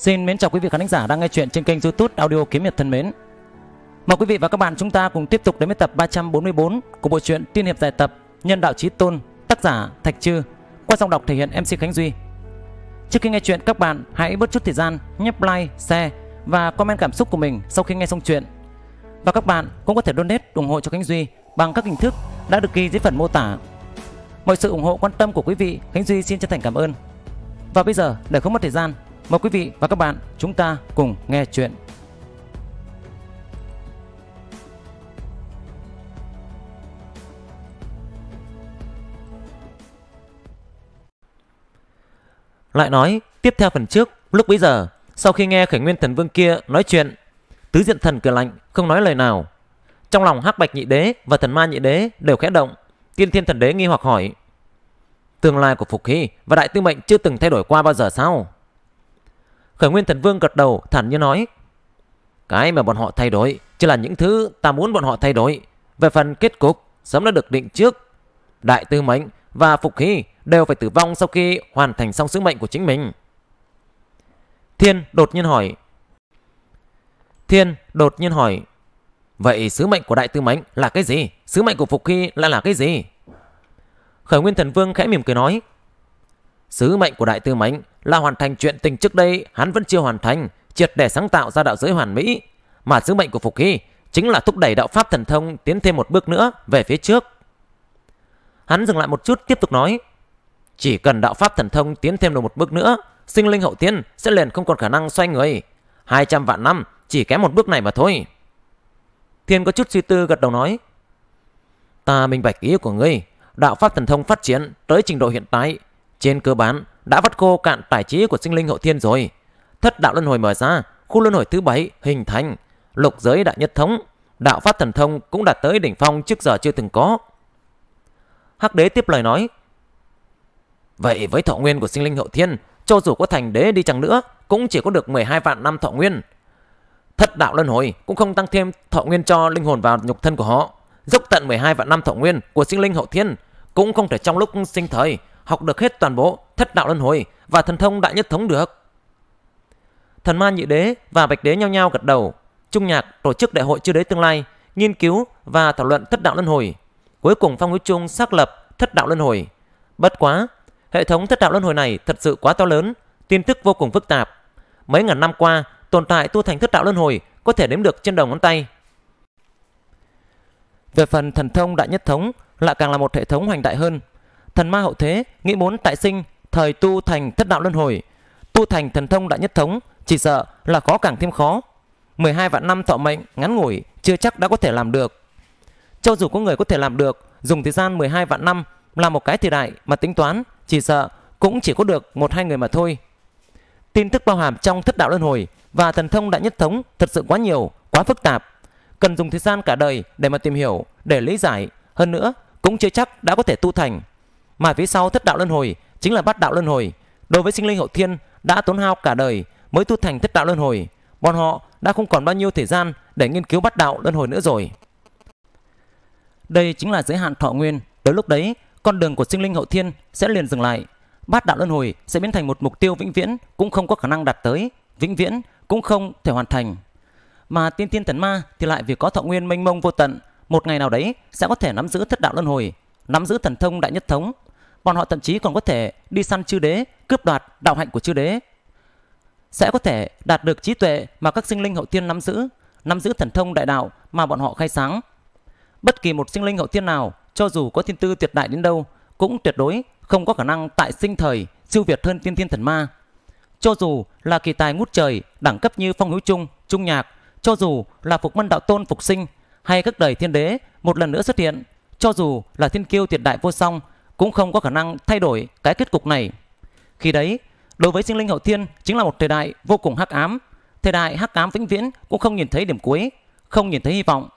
Xin mến chào quý vị khán giả đang nghe chuyện trên kênh YouTube Audio Kiếm Hiệp thân mến. Mời quý vị và các bạn chúng ta cùng tiếp tục đến với tập 344 của bộ truyện Tiên hiệp giải tập Nhân đạo chí tôn, tác giả Thạch Trư, qua giọng đọc thể hiện MC Khánh Duy. Trước khi nghe chuyện các bạn hãy bớt chút thời gian nhấp like, share và comment cảm xúc của mình sau khi nghe xong chuyện. Và các bạn cũng có thể donate ủng hộ cho Khánh Duy bằng các hình thức đã được ghi dưới phần mô tả. Mọi sự ủng hộ quan tâm của quý vị, Khánh Duy xin chân thành cảm ơn. Và bây giờ để không mất thời gian, Mời quý vị và các bạn chúng ta cùng nghe chuyện. Lại nói tiếp theo phần trước, lúc bấy giờ, sau khi nghe Khởi Nguyên Thần Vương kia nói chuyện, tứ diện thần cửa lạnh không nói lời nào. Trong lòng Hắc Bạch Nhị Đế và Thần Ma Nhị Đế đều khẽ động, Tiên Thiên Thần Đế nghi hoặc hỏi: "Tương lai của Phục Hy và Đại Tư Mệnh chưa từng thay đổi qua bao giờ sao?" Khởi Nguyên Thần Vương gật đầu thản nhiên nói Cái mà bọn họ thay đổi Chỉ là những thứ ta muốn bọn họ thay đổi Về phần kết cục Sớm đã được định trước Đại tư mệnh và phục khí Đều phải tử vong sau khi hoàn thành xong sứ mệnh của chính mình Thiên đột nhiên hỏi Thiên đột nhiên hỏi Vậy sứ mệnh của đại tư mệnh là cái gì? Sứ mệnh của Phục Hy lại là cái gì? Khởi Nguyên Thần Vương khẽ mỉm cười nói Sứ mệnh của Đại Tư Mánh là hoàn thành chuyện tình trước đây hắn vẫn chưa hoàn thành, triệt để sáng tạo ra đạo giới hoàn mỹ. Mà sứ mệnh của Phục Hy chính là thúc đẩy đạo pháp thần thông tiến thêm một bước nữa về phía trước. Hắn dừng lại một chút tiếp tục nói. Chỉ cần đạo pháp thần thông tiến thêm được một bước nữa, sinh linh hậu tiên sẽ liền không còn khả năng xoay người. 200 vạn năm chỉ kém một bước này mà thôi. Thiên có chút suy tư gật đầu nói. Ta minh bạch ý của ngươi, đạo pháp thần thông phát triển tới trình độ hiện tại trên cơ bản đã vắt khô cạn tài trí của sinh linh hậu thiên rồi. Thất đạo luân hồi mở ra, khu luân hồi thứ bảy hình thành, lục giới đã nhất thống, đạo pháp thần thông cũng đạt tới đỉnh phong trước giờ chưa từng có. Hắc đế tiếp lời nói. Vậy với thọ nguyên của sinh linh hậu thiên, cho dù có thành đế đi chăng nữa, cũng chỉ có được 12 vạn năm thọ nguyên. Thất đạo luân hồi cũng không tăng thêm thọ nguyên cho linh hồn vào nhục thân của họ. Dốc tận 12 vạn năm thọ nguyên của sinh linh hậu thiên cũng không thể trong lúc sinh thời học được hết toàn bộ thất đạo luân hồi và thần thông đại nhất thống được. Thần ma nhị đế và bạch đế nhau nhau gật đầu. Trung nhạc tổ chức đại hội chư đế tương lai, nghiên cứu và thảo luận thất đạo luân hồi. Cuối cùng Phong Hứa Trung xác lập thất đạo luân hồi. Bất quá, hệ thống thất đạo luân hồi này thật sự quá to lớn, tin tức vô cùng phức tạp. Mấy ngàn năm qua, tồn tại tu thành thất đạo luân hồi có thể đếm được trên đầu ngón tay. Về phần thần thông đại nhất thống lại càng là một hệ thống hoành đại hơn, thần ma hậu thế nghĩ muốn tại sinh thời tu thành thất đạo luân hồi tu thành thần thông đại nhất thống chỉ sợ là khó càng thêm khó 12 vạn năm thọ mệnh ngắn ngủi chưa chắc đã có thể làm được cho dù có người có thể làm được dùng thời gian 12 vạn năm là một cái thì đại mà tính toán chỉ sợ cũng chỉ có được một hai người mà thôi tin tức bao hàm trong thất đạo luân hồi và thần thông đại nhất thống thật sự quá nhiều quá phức tạp cần dùng thời gian cả đời để mà tìm hiểu để lý giải hơn nữa cũng chưa chắc đã có thể tu thành mà phía sau thất đạo luân hồi chính là bắt đạo luân hồi. Đối với sinh linh hậu thiên đã tốn hao cả đời mới tu thành thất đạo luân hồi, bọn họ đã không còn bao nhiêu thời gian để nghiên cứu bắt đạo luân hồi nữa rồi. Đây chính là giới hạn thọ nguyên, tới lúc đấy con đường của sinh linh hậu thiên sẽ liền dừng lại. Bát đạo luân hồi sẽ biến thành một mục tiêu vĩnh viễn cũng không có khả năng đạt tới, vĩnh viễn cũng không thể hoàn thành. Mà tiên tiên thần ma thì lại vì có thọ nguyên mênh mông vô tận, một ngày nào đấy sẽ có thể nắm giữ thất đạo luân hồi, nắm giữ thần thông đại nhất thống Bọn họ thậm chí còn có thể đi săn chư đế, cướp đoạt đạo hạnh của chư đế. Sẽ có thể đạt được trí tuệ mà các sinh linh hậu tiên nắm giữ, nắm giữ thần thông đại đạo mà bọn họ khai sáng. Bất kỳ một sinh linh hậu tiên nào, cho dù có thiên tư tuyệt đại đến đâu, cũng tuyệt đối không có khả năng tại sinh thời siêu việt hơn tiên thiên thần ma. Cho dù là kỳ tài ngút trời, đẳng cấp như Phong Hữu Trung, Trung Nhạc, cho dù là Phục Mân Đạo Tôn Phục Sinh hay các đời thiên đế một lần nữa xuất hiện, cho dù là thiên kiêu tuyệt đại vô song cũng không có khả năng thay đổi cái kết cục này. Khi đấy, đối với sinh linh hậu thiên chính là một thời đại vô cùng hắc ám. Thời đại hắc ám vĩnh viễn cũng không nhìn thấy điểm cuối, không nhìn thấy hy vọng.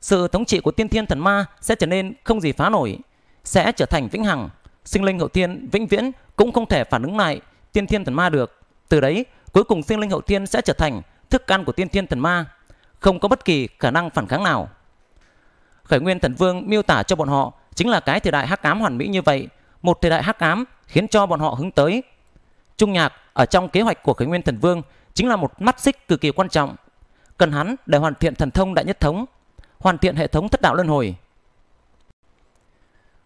Sự thống trị của tiên thiên thần ma sẽ trở nên không gì phá nổi, sẽ trở thành vĩnh hằng. Sinh linh hậu thiên vĩnh viễn cũng không thể phản ứng lại tiên thiên thần ma được. Từ đấy, cuối cùng sinh linh hậu thiên sẽ trở thành thức ăn của tiên thiên thần ma, không có bất kỳ khả năng phản kháng nào. Khởi Nguyên Thần Vương miêu tả cho bọn họ chính là cái thời đại hắc ám hoàn mỹ như vậy, một thời đại hắc ám khiến cho bọn họ hướng tới. Trung nhạc ở trong kế hoạch của Khởi Nguyên Thần Vương chính là một mắt xích cực kỳ quan trọng, cần hắn để hoàn thiện thần thông đại nhất thống, hoàn thiện hệ thống thất đạo luân hồi.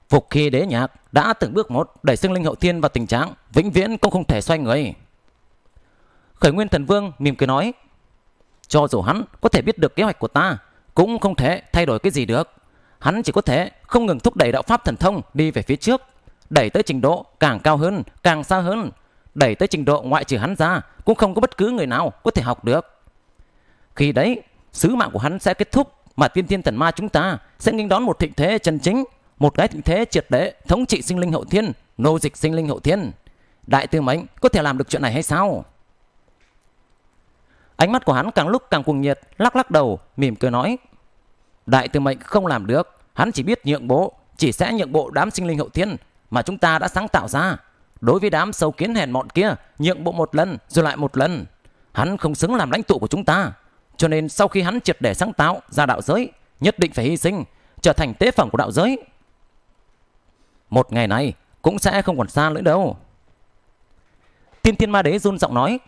Phục khi đế nhạc đã từng bước một đẩy sinh linh hậu thiên vào tình trạng vĩnh viễn cũng không thể xoay người. Khởi Nguyên Thần Vương mỉm cười nói, cho dù hắn có thể biết được kế hoạch của ta, cũng không thể thay đổi cái gì được hắn chỉ có thể không ngừng thúc đẩy đạo pháp thần thông đi về phía trước, đẩy tới trình độ càng cao hơn, càng xa hơn, đẩy tới trình độ ngoại trừ hắn ra cũng không có bất cứ người nào có thể học được. Khi đấy, sứ mạng của hắn sẽ kết thúc mà tiên thiên thần ma chúng ta sẽ nghênh đón một thịnh thế chân chính, một cái thịnh thế triệt để thống trị sinh linh hậu thiên, nô dịch sinh linh hậu thiên. Đại tư mệnh có thể làm được chuyện này hay sao? Ánh mắt của hắn càng lúc càng cuồng nhiệt, lắc lắc đầu, mỉm cười nói. Đại tư mệnh không làm được, hắn chỉ biết nhượng bộ, chỉ sẽ nhượng bộ đám sinh linh hậu thiên mà chúng ta đã sáng tạo ra. Đối với đám sâu kiến hèn mọn kia, nhượng bộ một lần rồi lại một lần. Hắn không xứng làm lãnh tụ của chúng ta. Cho nên sau khi hắn triệt để sáng tạo ra đạo giới, nhất định phải hy sinh, trở thành tế phẩm của đạo giới. Một ngày này cũng sẽ không còn xa nữa đâu. Tiên Thiên Ma Đế run giọng nói,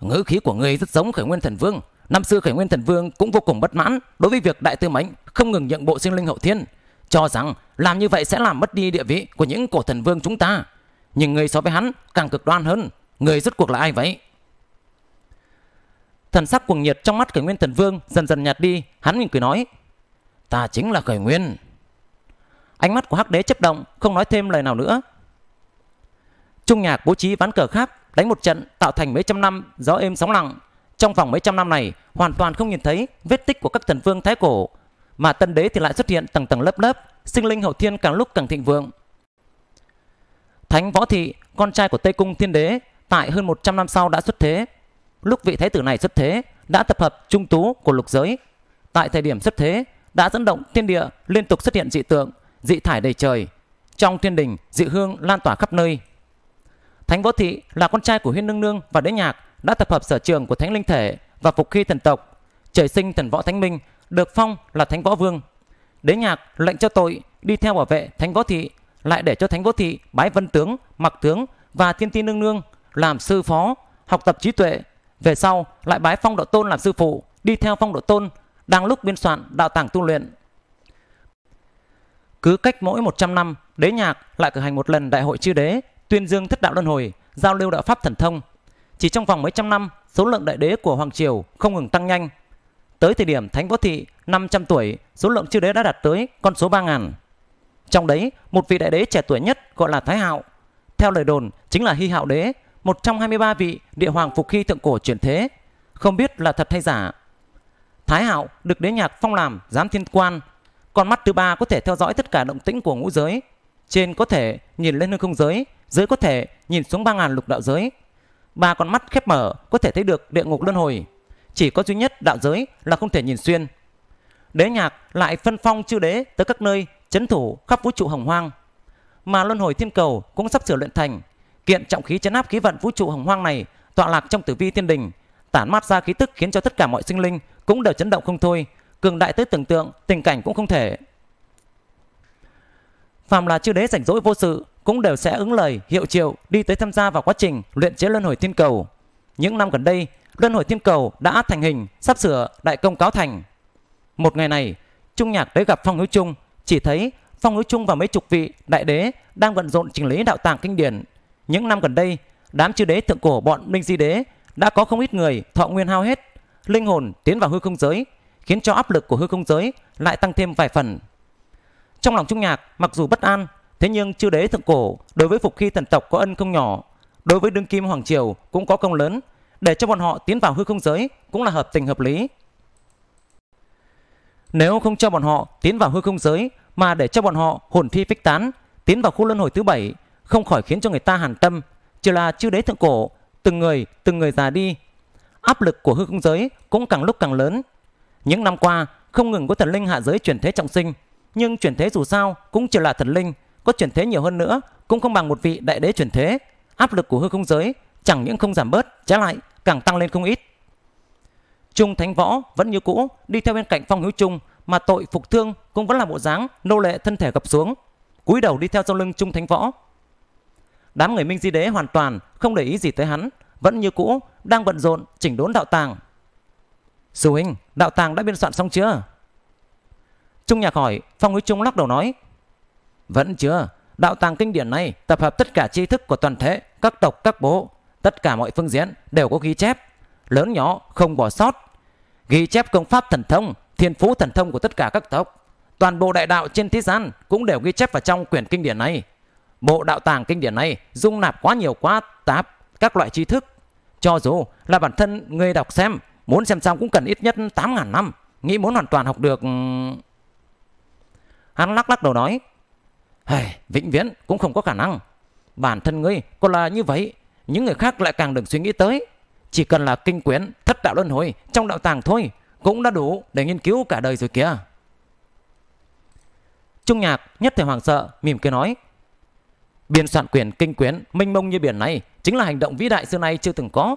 ngữ khí của ngươi rất giống Khởi Nguyên Thần Vương, Năm xưa Khởi Nguyên Thần Vương cũng vô cùng bất mãn đối với việc Đại Tư Mệnh không ngừng nhượng bộ sinh linh hậu thiên, cho rằng làm như vậy sẽ làm mất đi địa vị của những cổ thần vương chúng ta. Nhưng người so với hắn càng cực đoan hơn, người rốt cuộc là ai vậy? Thần sắc cuồng nhiệt trong mắt Khởi Nguyên Thần Vương dần dần nhạt đi, hắn mỉm cười nói: "Ta chính là Khởi Nguyên." Ánh mắt của Hắc Đế chấp động, không nói thêm lời nào nữa. Trung nhạc bố trí ván cờ khác, đánh một trận tạo thành mấy trăm năm gió êm sóng lặng, trong vòng mấy trăm năm này, hoàn toàn không nhìn thấy vết tích của các thần vương thái cổ, mà tân đế thì lại xuất hiện tầng tầng lớp lớp, sinh linh hậu thiên càng lúc càng thịnh vượng. Thánh Võ Thị, con trai của Tây Cung Thiên Đế, tại hơn 100 năm sau đã xuất thế. Lúc vị thái tử này xuất thế, đã tập hợp trung tú của lục giới. Tại thời điểm xuất thế, đã dẫn động thiên địa liên tục xuất hiện dị tượng, dị thải đầy trời. Trong thiên đình, dị hương lan tỏa khắp nơi. Thánh Võ Thị là con trai của Huyên Nương Nương và Đế Nhạc, đã tập hợp sở trường của thánh linh thể và phục khi thần tộc, trời sinh thần võ thánh minh, được phong là thánh võ vương. Đế nhạc lệnh cho tội đi theo bảo vệ thánh võ thị, lại để cho thánh võ thị bái vân tướng, mặc tướng và thiên ti nương nương làm sư phó, học tập trí tuệ. Về sau lại bái phong độ tôn làm sư phụ, đi theo phong độ tôn, đang lúc biên soạn đạo tàng tu luyện. Cứ cách mỗi 100 năm, đế nhạc lại cử hành một lần đại hội chư đế, tuyên dương thất đạo luân hồi, giao lưu đạo pháp thần thông, chỉ trong vòng mấy trăm năm, số lượng đại đế của Hoàng Triều không ngừng tăng nhanh. Tới thời điểm Thánh Võ Thị 500 tuổi, số lượng chư đế đã đạt tới con số 3.000. Trong đấy, một vị đại đế trẻ tuổi nhất gọi là Thái Hạo. Theo lời đồn, chính là Hy Hạo Đế, một trong 23 vị địa hoàng phục khi thượng cổ chuyển thế. Không biết là thật hay giả. Thái Hạo được đế nhạc phong làm giám thiên quan. Con mắt thứ ba có thể theo dõi tất cả động tĩnh của ngũ giới. Trên có thể nhìn lên hư không giới, dưới có thể nhìn xuống 3.000 lục đạo giới ba con mắt khép mở có thể thấy được địa ngục luân hồi. Chỉ có duy nhất đạo giới là không thể nhìn xuyên. Đế nhạc lại phân phong chư đế tới các nơi chấn thủ khắp vũ trụ hồng hoang. Mà luân hồi thiên cầu cũng sắp sửa luyện thành. Kiện trọng khí chấn áp khí vận vũ trụ hồng hoang này tọa lạc trong tử vi thiên đình, tản mát ra khí tức khiến cho tất cả mọi sinh linh cũng đều chấn động không thôi, cường đại tới tưởng tượng, tình cảnh cũng không thể. Phàm là chư đế rảnh rỗi vô sự cũng đều sẽ ứng lời hiệu triệu đi tới tham gia vào quá trình luyện chế luân hồi thiên cầu. Những năm gần đây, luân hồi thiên cầu đã thành hình, sắp sửa đại công cáo thành. Một ngày này, Trung Nhạc tới gặp Phong Hữu Trung, chỉ thấy Phong Hữu Trung và mấy chục vị đại đế đang vận rộn chỉnh lý đạo tàng kinh điển. Những năm gần đây, đám chư đế thượng cổ bọn Minh Di Đế đã có không ít người thọ nguyên hao hết, linh hồn tiến vào hư không giới, khiến cho áp lực của hư không giới lại tăng thêm vài phần. Trong lòng Trung Nhạc, mặc dù bất an Thế nhưng chư đế thượng cổ đối với phục khi thần tộc có ân không nhỏ, đối với đương kim hoàng triều cũng có công lớn, để cho bọn họ tiến vào hư không giới cũng là hợp tình hợp lý. Nếu không cho bọn họ tiến vào hư không giới mà để cho bọn họ hồn thi phách tán, tiến vào khu luân hồi thứ bảy, không khỏi khiến cho người ta hàn tâm, chỉ là chư đế thượng cổ, từng người từng người già đi, áp lực của hư không giới cũng càng lúc càng lớn. Những năm qua, không ngừng có thần linh hạ giới chuyển thế trọng sinh, nhưng chuyển thế dù sao cũng chỉ là thần linh, có chuyển thế nhiều hơn nữa cũng không bằng một vị đại đế chuyển thế. Áp lực của hư không giới chẳng những không giảm bớt, trái lại càng tăng lên không ít. Trung Thánh Võ vẫn như cũ đi theo bên cạnh Phong Hữu Trung mà tội phục thương cũng vẫn là bộ dáng nô lệ thân thể gập xuống, cúi đầu đi theo sau lưng Trung Thánh Võ. Đám người Minh Di Đế hoàn toàn không để ý gì tới hắn, vẫn như cũ đang bận rộn chỉnh đốn đạo tàng. Sư huynh, đạo tàng đã biên soạn xong chưa? Trung Nhạc hỏi, Phong Hữu Trung lắc đầu nói, vẫn chưa. Đạo tàng kinh điển này tập hợp tất cả tri thức của toàn thể, các tộc, các bố, tất cả mọi phương diện đều có ghi chép, lớn nhỏ không bỏ sót. Ghi chép công pháp thần thông, thiên phú thần thông của tất cả các tộc. Toàn bộ đại đạo trên thế gian cũng đều ghi chép vào trong quyển kinh điển này. Bộ đạo tàng kinh điển này dung nạp quá nhiều quá tạp các loại tri thức. Cho dù là bản thân người đọc xem, muốn xem xong cũng cần ít nhất 8.000 năm. Nghĩ muốn hoàn toàn học được... Hắn lắc lắc đầu nói hey, vĩnh viễn cũng không có khả năng. Bản thân ngươi còn là như vậy, những người khác lại càng đừng suy nghĩ tới. Chỉ cần là kinh quyển thất đạo luân hồi trong đạo tàng thôi cũng đã đủ để nghiên cứu cả đời rồi kìa. Trung nhạc nhất thể hoàng sợ, mỉm cười nói. Biên soạn quyển kinh quyển mênh mông như biển này chính là hành động vĩ đại xưa nay chưa từng có.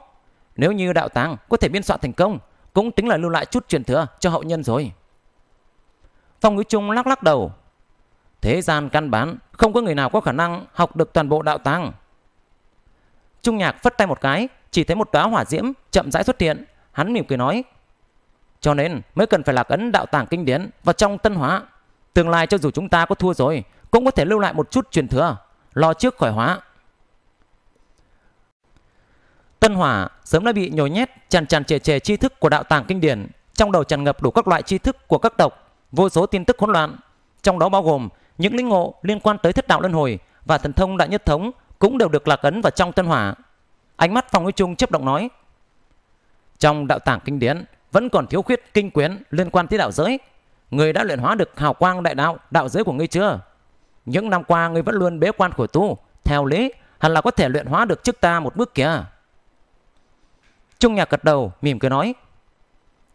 Nếu như đạo tàng có thể biên soạn thành công, cũng tính là lưu lại chút truyền thừa cho hậu nhân rồi. Phong Ngữ Trung lắc lắc đầu, Thế gian căn bản Không có người nào có khả năng học được toàn bộ đạo tàng Trung nhạc phất tay một cái Chỉ thấy một đóa hỏa diễm chậm rãi xuất hiện Hắn mỉm cười nói Cho nên mới cần phải lạc ấn đạo tàng kinh điển Vào trong tân hóa Tương lai cho dù chúng ta có thua rồi Cũng có thể lưu lại một chút truyền thừa Lo trước khỏi hóa Tân Hỏa sớm đã bị nhồi nhét tràn tràn trề trề tri thức của đạo tàng kinh điển, trong đầu tràn ngập đủ các loại tri thức của các tộc, vô số tin tức hỗn loạn, trong đó bao gồm những linh ngộ liên quan tới thất đạo luân hồi và thần thông đại nhất thống cũng đều được lạc ấn vào trong tân hỏa. Ánh mắt Phong Huy Trung chấp động nói. Trong đạo tảng kinh điển vẫn còn thiếu khuyết kinh quyến liên quan tới đạo giới. Người đã luyện hóa được hào quang đại đạo, đạo giới của ngươi chưa? Những năm qua ngươi vẫn luôn bế quan khổ tu, theo lý hẳn là có thể luyện hóa được trước ta một bước kìa. Trung nhạc gật đầu mỉm cười nói.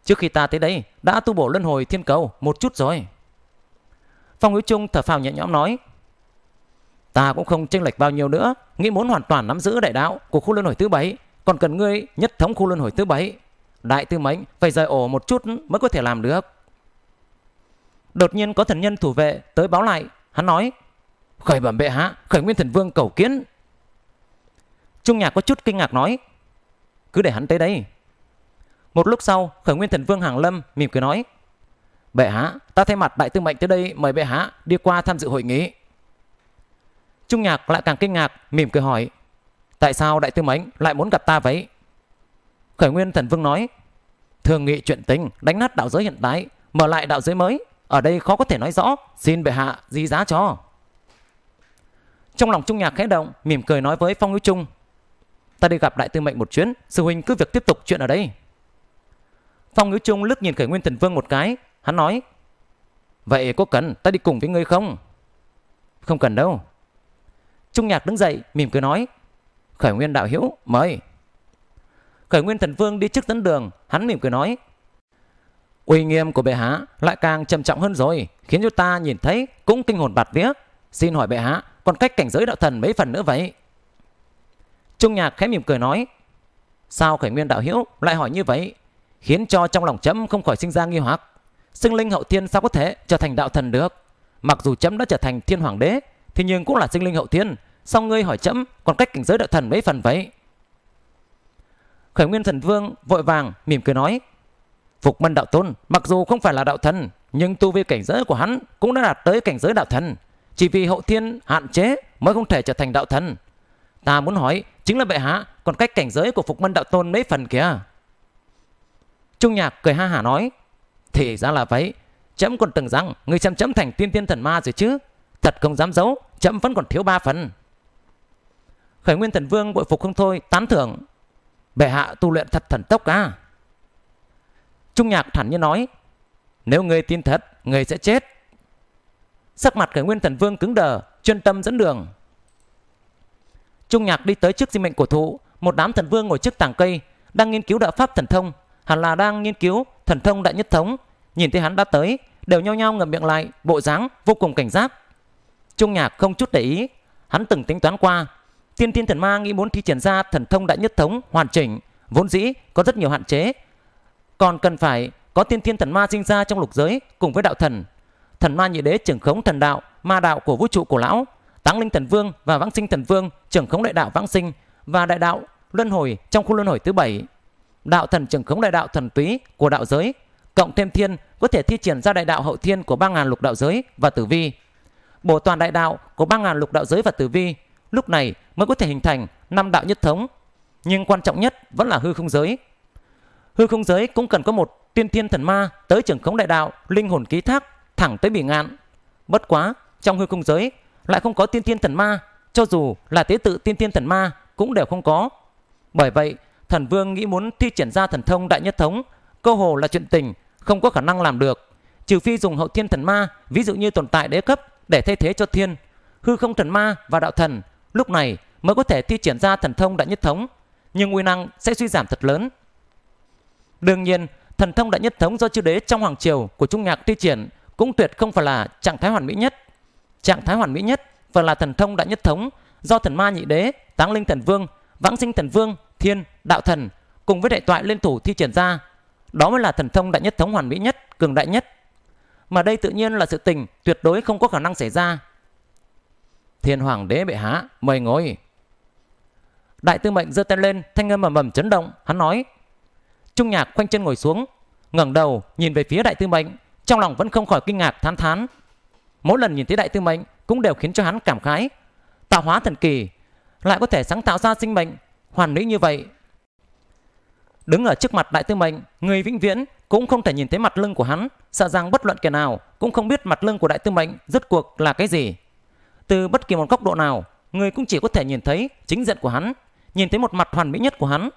Trước khi ta tới đây đã tu bổ luân hồi thiên cầu một chút rồi. Phong hữu Trung thở phào nhẹ nhõm nói Ta cũng không chênh lệch bao nhiêu nữa Nghĩ muốn hoàn toàn nắm giữ đại đạo của khu luân hồi thứ bảy Còn cần ngươi nhất thống khu luân hồi thứ bảy Đại tư mệnh phải rời ổ một chút mới có thể làm được Đột nhiên có thần nhân thủ vệ tới báo lại Hắn nói Khởi bẩm bệ hạ Khởi nguyên thần vương cầu kiến Trung nhạc có chút kinh ngạc nói Cứ để hắn tới đây Một lúc sau khởi nguyên thần vương hàng lâm mỉm cười nói Bệ hạ, ta thay mặt đại tư mệnh tới đây mời bệ hạ đi qua tham dự hội nghị. Trung nhạc lại càng kinh ngạc, mỉm cười hỏi. Tại sao đại tư mệnh lại muốn gặp ta vậy? Khởi nguyên thần vương nói. Thường nghị chuyện tình, đánh nát đạo giới hiện tại, mở lại đạo giới mới. Ở đây khó có thể nói rõ, xin bệ hạ di giá cho. Trong lòng Trung nhạc khẽ động, mỉm cười nói với Phong Hữu Trung. Ta đi gặp đại tư mệnh một chuyến, sư huynh cứ việc tiếp tục chuyện ở đây. Phong Hữu Trung lướt nhìn Khởi Nguyên Thần Vương một cái, Hắn nói Vậy có cần ta đi cùng với ngươi không? Không cần đâu Trung Nhạc đứng dậy mỉm cười nói Khởi Nguyên đạo hữu mời Khởi Nguyên thần vương đi trước tấn đường Hắn mỉm cười nói Uy nghiêm của bệ hạ lại càng trầm trọng hơn rồi Khiến cho ta nhìn thấy cũng kinh hồn bạt vía Xin hỏi bệ hạ còn cách cảnh giới đạo thần mấy phần nữa vậy? Trung Nhạc khẽ mỉm cười nói Sao Khởi Nguyên đạo hữu lại hỏi như vậy? Khiến cho trong lòng chấm không khỏi sinh ra nghi hoặc sinh linh hậu thiên sao có thể trở thành đạo thần được? Mặc dù chấm đã trở thành thiên hoàng đế, thì nhưng cũng là sinh linh hậu thiên, sao ngươi hỏi chấm còn cách cảnh giới đạo thần mấy phần vậy? Khởi Nguyên Thần Vương vội vàng mỉm cười nói: "Phục Mân đạo tôn, mặc dù không phải là đạo thần, nhưng tu vi cảnh giới của hắn cũng đã đạt tới cảnh giới đạo thần, chỉ vì hậu thiên hạn chế mới không thể trở thành đạo thần. Ta muốn hỏi chính là bệ hạ còn cách cảnh giới của Phục Mân đạo tôn mấy phần kìa." Trung Nhạc cười ha hả nói: thì ra là vậy Chấm còn tưởng rằng người chấm chấm thành tiên tiên thần ma rồi chứ Thật không dám giấu Chấm vẫn còn thiếu ba phần Khởi nguyên thần vương bội phục không thôi Tán thưởng Bệ hạ tu luyện thật thần tốc à Trung nhạc thản như nói Nếu người tin thật người sẽ chết Sắc mặt khởi nguyên thần vương cứng đờ Chuyên tâm dẫn đường Trung nhạc đi tới trước di mệnh cổ thụ Một đám thần vương ngồi trước tảng cây Đang nghiên cứu đạo pháp thần thông Hẳn là đang nghiên cứu thần thông đại nhất thống Nhìn thấy hắn đã tới Đều nhau nhau ngậm miệng lại Bộ dáng vô cùng cảnh giác Trung nhạc không chút để ý Hắn từng tính toán qua Tiên thiên thần ma nghĩ muốn thi triển ra thần thông đại nhất thống hoàn chỉnh Vốn dĩ có rất nhiều hạn chế Còn cần phải có tiên thiên thần ma sinh ra trong lục giới cùng với đạo thần Thần ma nhị đế trưởng khống thần đạo Ma đạo của vũ trụ cổ lão Táng linh thần vương và vãng sinh thần vương trưởng khống đại đạo vãng sinh Và đại đạo luân hồi trong khu luân hồi thứ bảy Đạo thần trường khống đại đạo thần túy của đạo giới cộng thêm thiên có thể thi triển ra đại đạo hậu thiên của ba ngàn lục đạo giới và tử vi. Bổ toàn đại đạo của ba ngàn lục đạo giới và tử vi lúc này mới có thể hình thành năm đạo nhất thống. Nhưng quan trọng nhất vẫn là hư không giới. Hư không giới cũng cần có một tiên thiên thần ma tới trường khống đại đạo linh hồn ký thác thẳng tới bỉ ngạn. Bất quá trong hư không giới lại không có tiên thiên thần ma cho dù là tế tự tiên thiên thần ma cũng đều không có. Bởi vậy Thần Vương nghĩ muốn thi triển ra thần thông đại nhất thống, cơ hồ là chuyện tình, không có khả năng làm được. Trừ phi dùng hậu thiên thần ma, ví dụ như tồn tại đế cấp để thay thế cho thiên, hư không thần ma và đạo thần, lúc này mới có thể thi triển ra thần thông đại nhất thống, nhưng uy năng sẽ suy giảm thật lớn. Đương nhiên, thần thông đại nhất thống do chư đế trong hoàng triều của Trung Nhạc thi triển cũng tuyệt không phải là trạng thái hoàn mỹ nhất. Trạng thái hoàn mỹ nhất phần là thần thông đại nhất thống do thần ma nhị đế, táng linh thần vương, vãng sinh thần vương thiên, đạo thần cùng với đại toại lên thủ thi triển ra. Đó mới là thần thông đại nhất thống hoàn mỹ nhất, cường đại nhất. Mà đây tự nhiên là sự tình tuyệt đối không có khả năng xảy ra. Thiên hoàng đế bệ hạ, mời ngồi. Đại tư mệnh giơ tay lên, thanh âm mầm mầm chấn động, hắn nói: Trung nhạc khoanh chân ngồi xuống, ngẩng đầu nhìn về phía đại tư mệnh, trong lòng vẫn không khỏi kinh ngạc thán thán. Mỗi lần nhìn thấy đại tư mệnh cũng đều khiến cho hắn cảm khái. Tạo hóa thần kỳ, lại có thể sáng tạo ra sinh mệnh hoàn mỹ như vậy. Đứng ở trước mặt đại tư mệnh, người vĩnh viễn cũng không thể nhìn thấy mặt lưng của hắn, sợ rằng bất luận kẻ nào cũng không biết mặt lưng của đại tư mệnh rốt cuộc là cái gì. Từ bất kỳ một góc độ nào, người cũng chỉ có thể nhìn thấy chính diện của hắn, nhìn thấy một mặt hoàn mỹ nhất của hắn.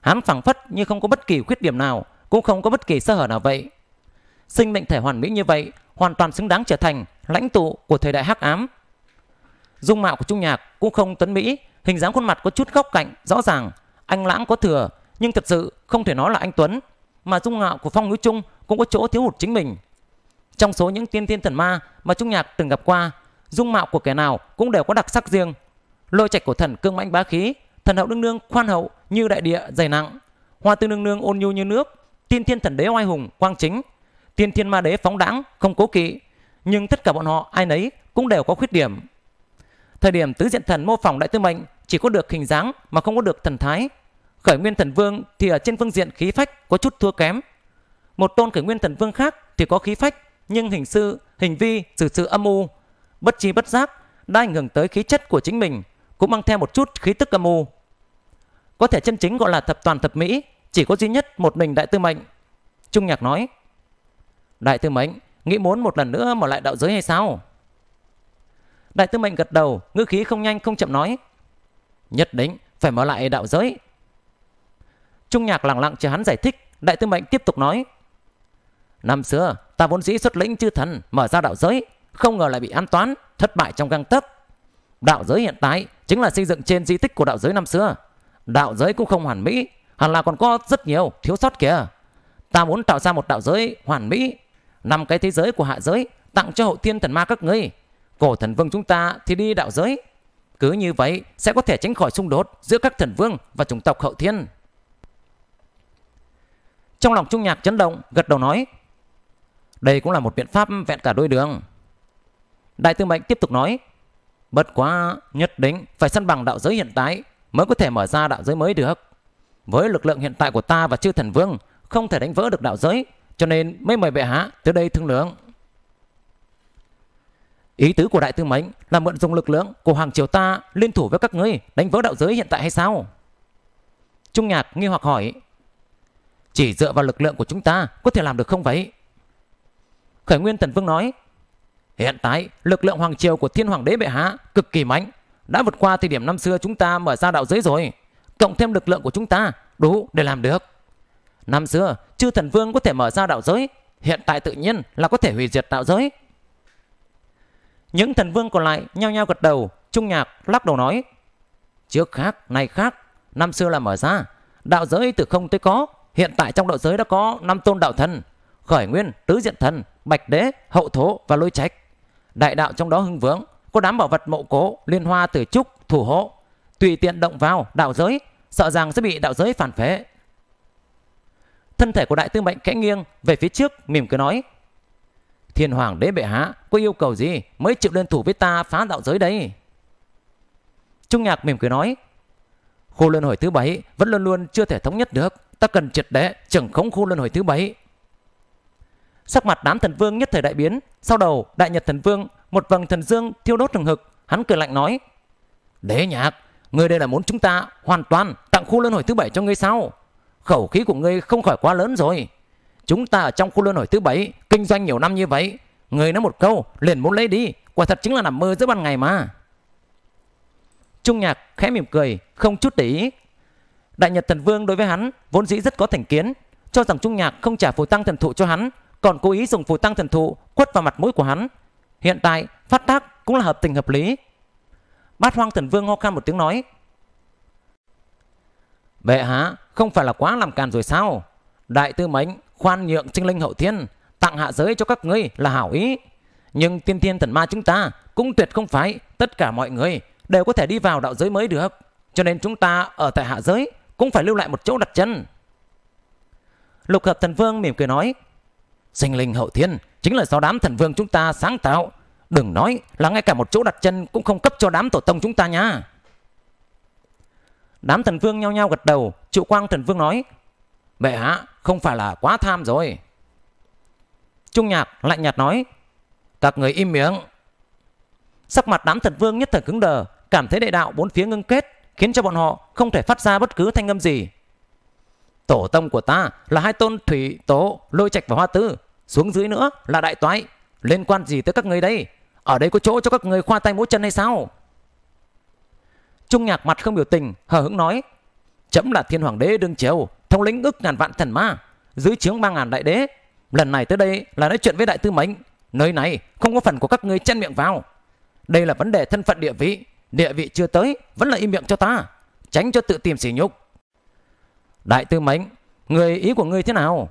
Hắn phẳng phất như không có bất kỳ khuyết điểm nào, cũng không có bất kỳ sơ hở nào vậy. Sinh mệnh thể hoàn mỹ như vậy hoàn toàn xứng đáng trở thành lãnh tụ của thời đại hắc ám. Dung mạo của Trung Nhạc cũng không tấn mỹ, Hình dáng khuôn mặt có chút góc cạnh, rõ ràng, anh lãng có thừa, nhưng thật sự không thể nói là anh Tuấn, mà dung ngạo của Phong Núi Trung cũng có chỗ thiếu hụt chính mình. Trong số những tiên thiên thần ma mà Trung Nhạc từng gặp qua, dung mạo của kẻ nào cũng đều có đặc sắc riêng. Lôi trạch của thần cương mãnh bá khí, thần hậu đương nương khoan hậu như đại địa dày nặng, hoa tư nương nương ôn nhu như nước, tiên thiên thần đế oai hùng quang chính, tiên thiên ma đế phóng đãng không cố kỵ. Nhưng tất cả bọn họ ai nấy cũng đều có khuyết điểm. Thời điểm tứ diện thần mô phỏng đại tư mệnh chỉ có được hình dáng mà không có được thần thái. Khởi nguyên thần vương thì ở trên phương diện khí phách có chút thua kém. Một tôn khởi nguyên thần vương khác thì có khí phách nhưng hình sư hình vi, xử sự âm u, bất chi bất giác đã ảnh hưởng tới khí chất của chính mình, cũng mang theo một chút khí tức âm u. Có thể chân chính gọi là thập toàn thập mỹ, chỉ có duy nhất một mình đại tư mệnh. Trung Nhạc nói, Đại tư mệnh, nghĩ muốn một lần nữa mà lại đạo giới hay sao? Đại tư mệnh gật đầu, ngữ khí không nhanh không chậm nói. Nhất định phải mở lại đạo giới. Trung nhạc lặng lặng chờ hắn giải thích, đại tư mệnh tiếp tục nói. Năm xưa, ta vốn dĩ xuất lĩnh chư thần mở ra đạo giới, không ngờ lại bị an toán, thất bại trong găng tấc. Đạo giới hiện tại chính là xây dựng trên di tích của đạo giới năm xưa. Đạo giới cũng không hoàn mỹ, hẳn là còn có rất nhiều thiếu sót kìa. Ta muốn tạo ra một đạo giới hoàn mỹ, năm cái thế giới của hạ giới tặng cho hậu thiên thần ma các ngươi cổ thần vương chúng ta thì đi đạo giới. Cứ như vậy sẽ có thể tránh khỏi xung đột giữa các thần vương và chủng tộc hậu thiên. Trong lòng Trung Nhạc chấn động, gật đầu nói. Đây cũng là một biện pháp vẹn cả đôi đường. Đại tư mệnh tiếp tục nói. Bất quá nhất định phải săn bằng đạo giới hiện tại mới có thể mở ra đạo giới mới được. Với lực lượng hiện tại của ta và chư thần vương không thể đánh vỡ được đạo giới cho nên mới mời bệ hạ tới đây thương lượng. Ý tứ của đại tư mệnh là mượn dùng lực lượng của Hoàng Triều ta liên thủ với các ngươi đánh vỡ đạo giới hiện tại hay sao? Trung Nhạc nghi hoặc hỏi Chỉ dựa vào lực lượng của chúng ta có thể làm được không vậy? Khởi Nguyên Thần Vương nói Hiện tại lực lượng Hoàng Triều của Thiên Hoàng Đế Bệ Hạ cực kỳ mạnh Đã vượt qua thời điểm năm xưa chúng ta mở ra đạo giới rồi Cộng thêm lực lượng của chúng ta đủ để làm được Năm xưa chư thần vương có thể mở ra đạo giới Hiện tại tự nhiên là có thể hủy diệt đạo giới những thần vương còn lại nhao nhao gật đầu, trung nhạc lắc đầu nói. Trước khác, nay khác, năm xưa là mở ra, đạo giới từ không tới có, hiện tại trong đạo giới đã có năm tôn đạo thần, khởi nguyên, tứ diện thần, bạch đế, hậu thổ và lôi trạch. Đại đạo trong đó hưng vướng, có đám bảo vật mộ cố, liên hoa tử trúc, thủ hộ. Tùy tiện động vào đạo giới, sợ rằng sẽ bị đạo giới phản phế. Thân thể của đại tư mệnh kẽ nghiêng về phía trước mỉm cười nói. Thiên hoàng đế bệ hạ có yêu cầu gì mới chịu lên thủ với ta phá đạo giới đấy? Trung nhạc mỉm cười nói Khu luân hồi thứ bảy vẫn luôn luôn chưa thể thống nhất được Ta cần triệt để trưởng khống khu luân hồi thứ bảy Sắc mặt đám thần vương nhất thời đại biến Sau đầu đại nhật thần vương Một vầng thần dương thiêu đốt trường hực Hắn cười lạnh nói Đế nhạc Ngươi đây là muốn chúng ta hoàn toàn tặng khu luân hồi thứ bảy cho ngươi sao Khẩu khí của ngươi không khỏi quá lớn rồi Chúng ta ở trong khu lô nổi thứ bảy Kinh doanh nhiều năm như vậy Người nói một câu liền muốn lấy đi Quả thật chính là nằm mơ giữa ban ngày mà Trung nhạc khẽ mỉm cười Không chút để ý Đại Nhật Thần Vương đối với hắn vốn dĩ rất có thành kiến Cho rằng Trung nhạc không trả phù tăng thần thụ cho hắn Còn cố ý dùng phù tăng thần thụ Quất vào mặt mũi của hắn Hiện tại phát tác cũng là hợp tình hợp lý Bát Hoang Thần Vương ho khan một tiếng nói Bệ hạ không phải là quá làm càn rồi sao Đại tư mệnh khoan nhượng sinh linh hậu thiên tặng hạ giới cho các ngươi là hảo ý nhưng tiên thiên thần ma chúng ta cũng tuyệt không phải tất cả mọi người đều có thể đi vào đạo giới mới được cho nên chúng ta ở tại hạ giới cũng phải lưu lại một chỗ đặt chân lục hợp thần vương mỉm cười nói sinh linh hậu thiên chính là do đám thần vương chúng ta sáng tạo đừng nói là ngay cả một chỗ đặt chân cũng không cấp cho đám tổ tông chúng ta nha đám thần vương nhao nhao gật đầu triệu quang thần vương nói Bệ hạ, không phải là quá tham rồi. Trung nhạc lạnh nhạt nói, các người im miệng. Sắc mặt đám thần vương nhất thời cứng đờ, cảm thấy đại đạo bốn phía ngưng kết, khiến cho bọn họ không thể phát ra bất cứ thanh âm gì. Tổ tông của ta là hai tôn thủy tố lôi trạch và hoa tư xuống dưới nữa là đại toái. Liên quan gì tới các người đây? Ở đây có chỗ cho các người khoa tay mỗi chân hay sao? Trung nhạc mặt không biểu tình, hờ hững nói, chấm là thiên hoàng đế đương chiều, thống lĩnh ức ngàn vạn thần ma dưới trướng ba ngàn đại đế lần này tới đây là nói chuyện với đại tư mệnh nơi này không có phần của các ngươi chen miệng vào đây là vấn đề thân phận địa vị địa vị chưa tới vẫn là im miệng cho ta tránh cho tự tìm sỉ nhục đại tư mệnh người ý của ngươi thế nào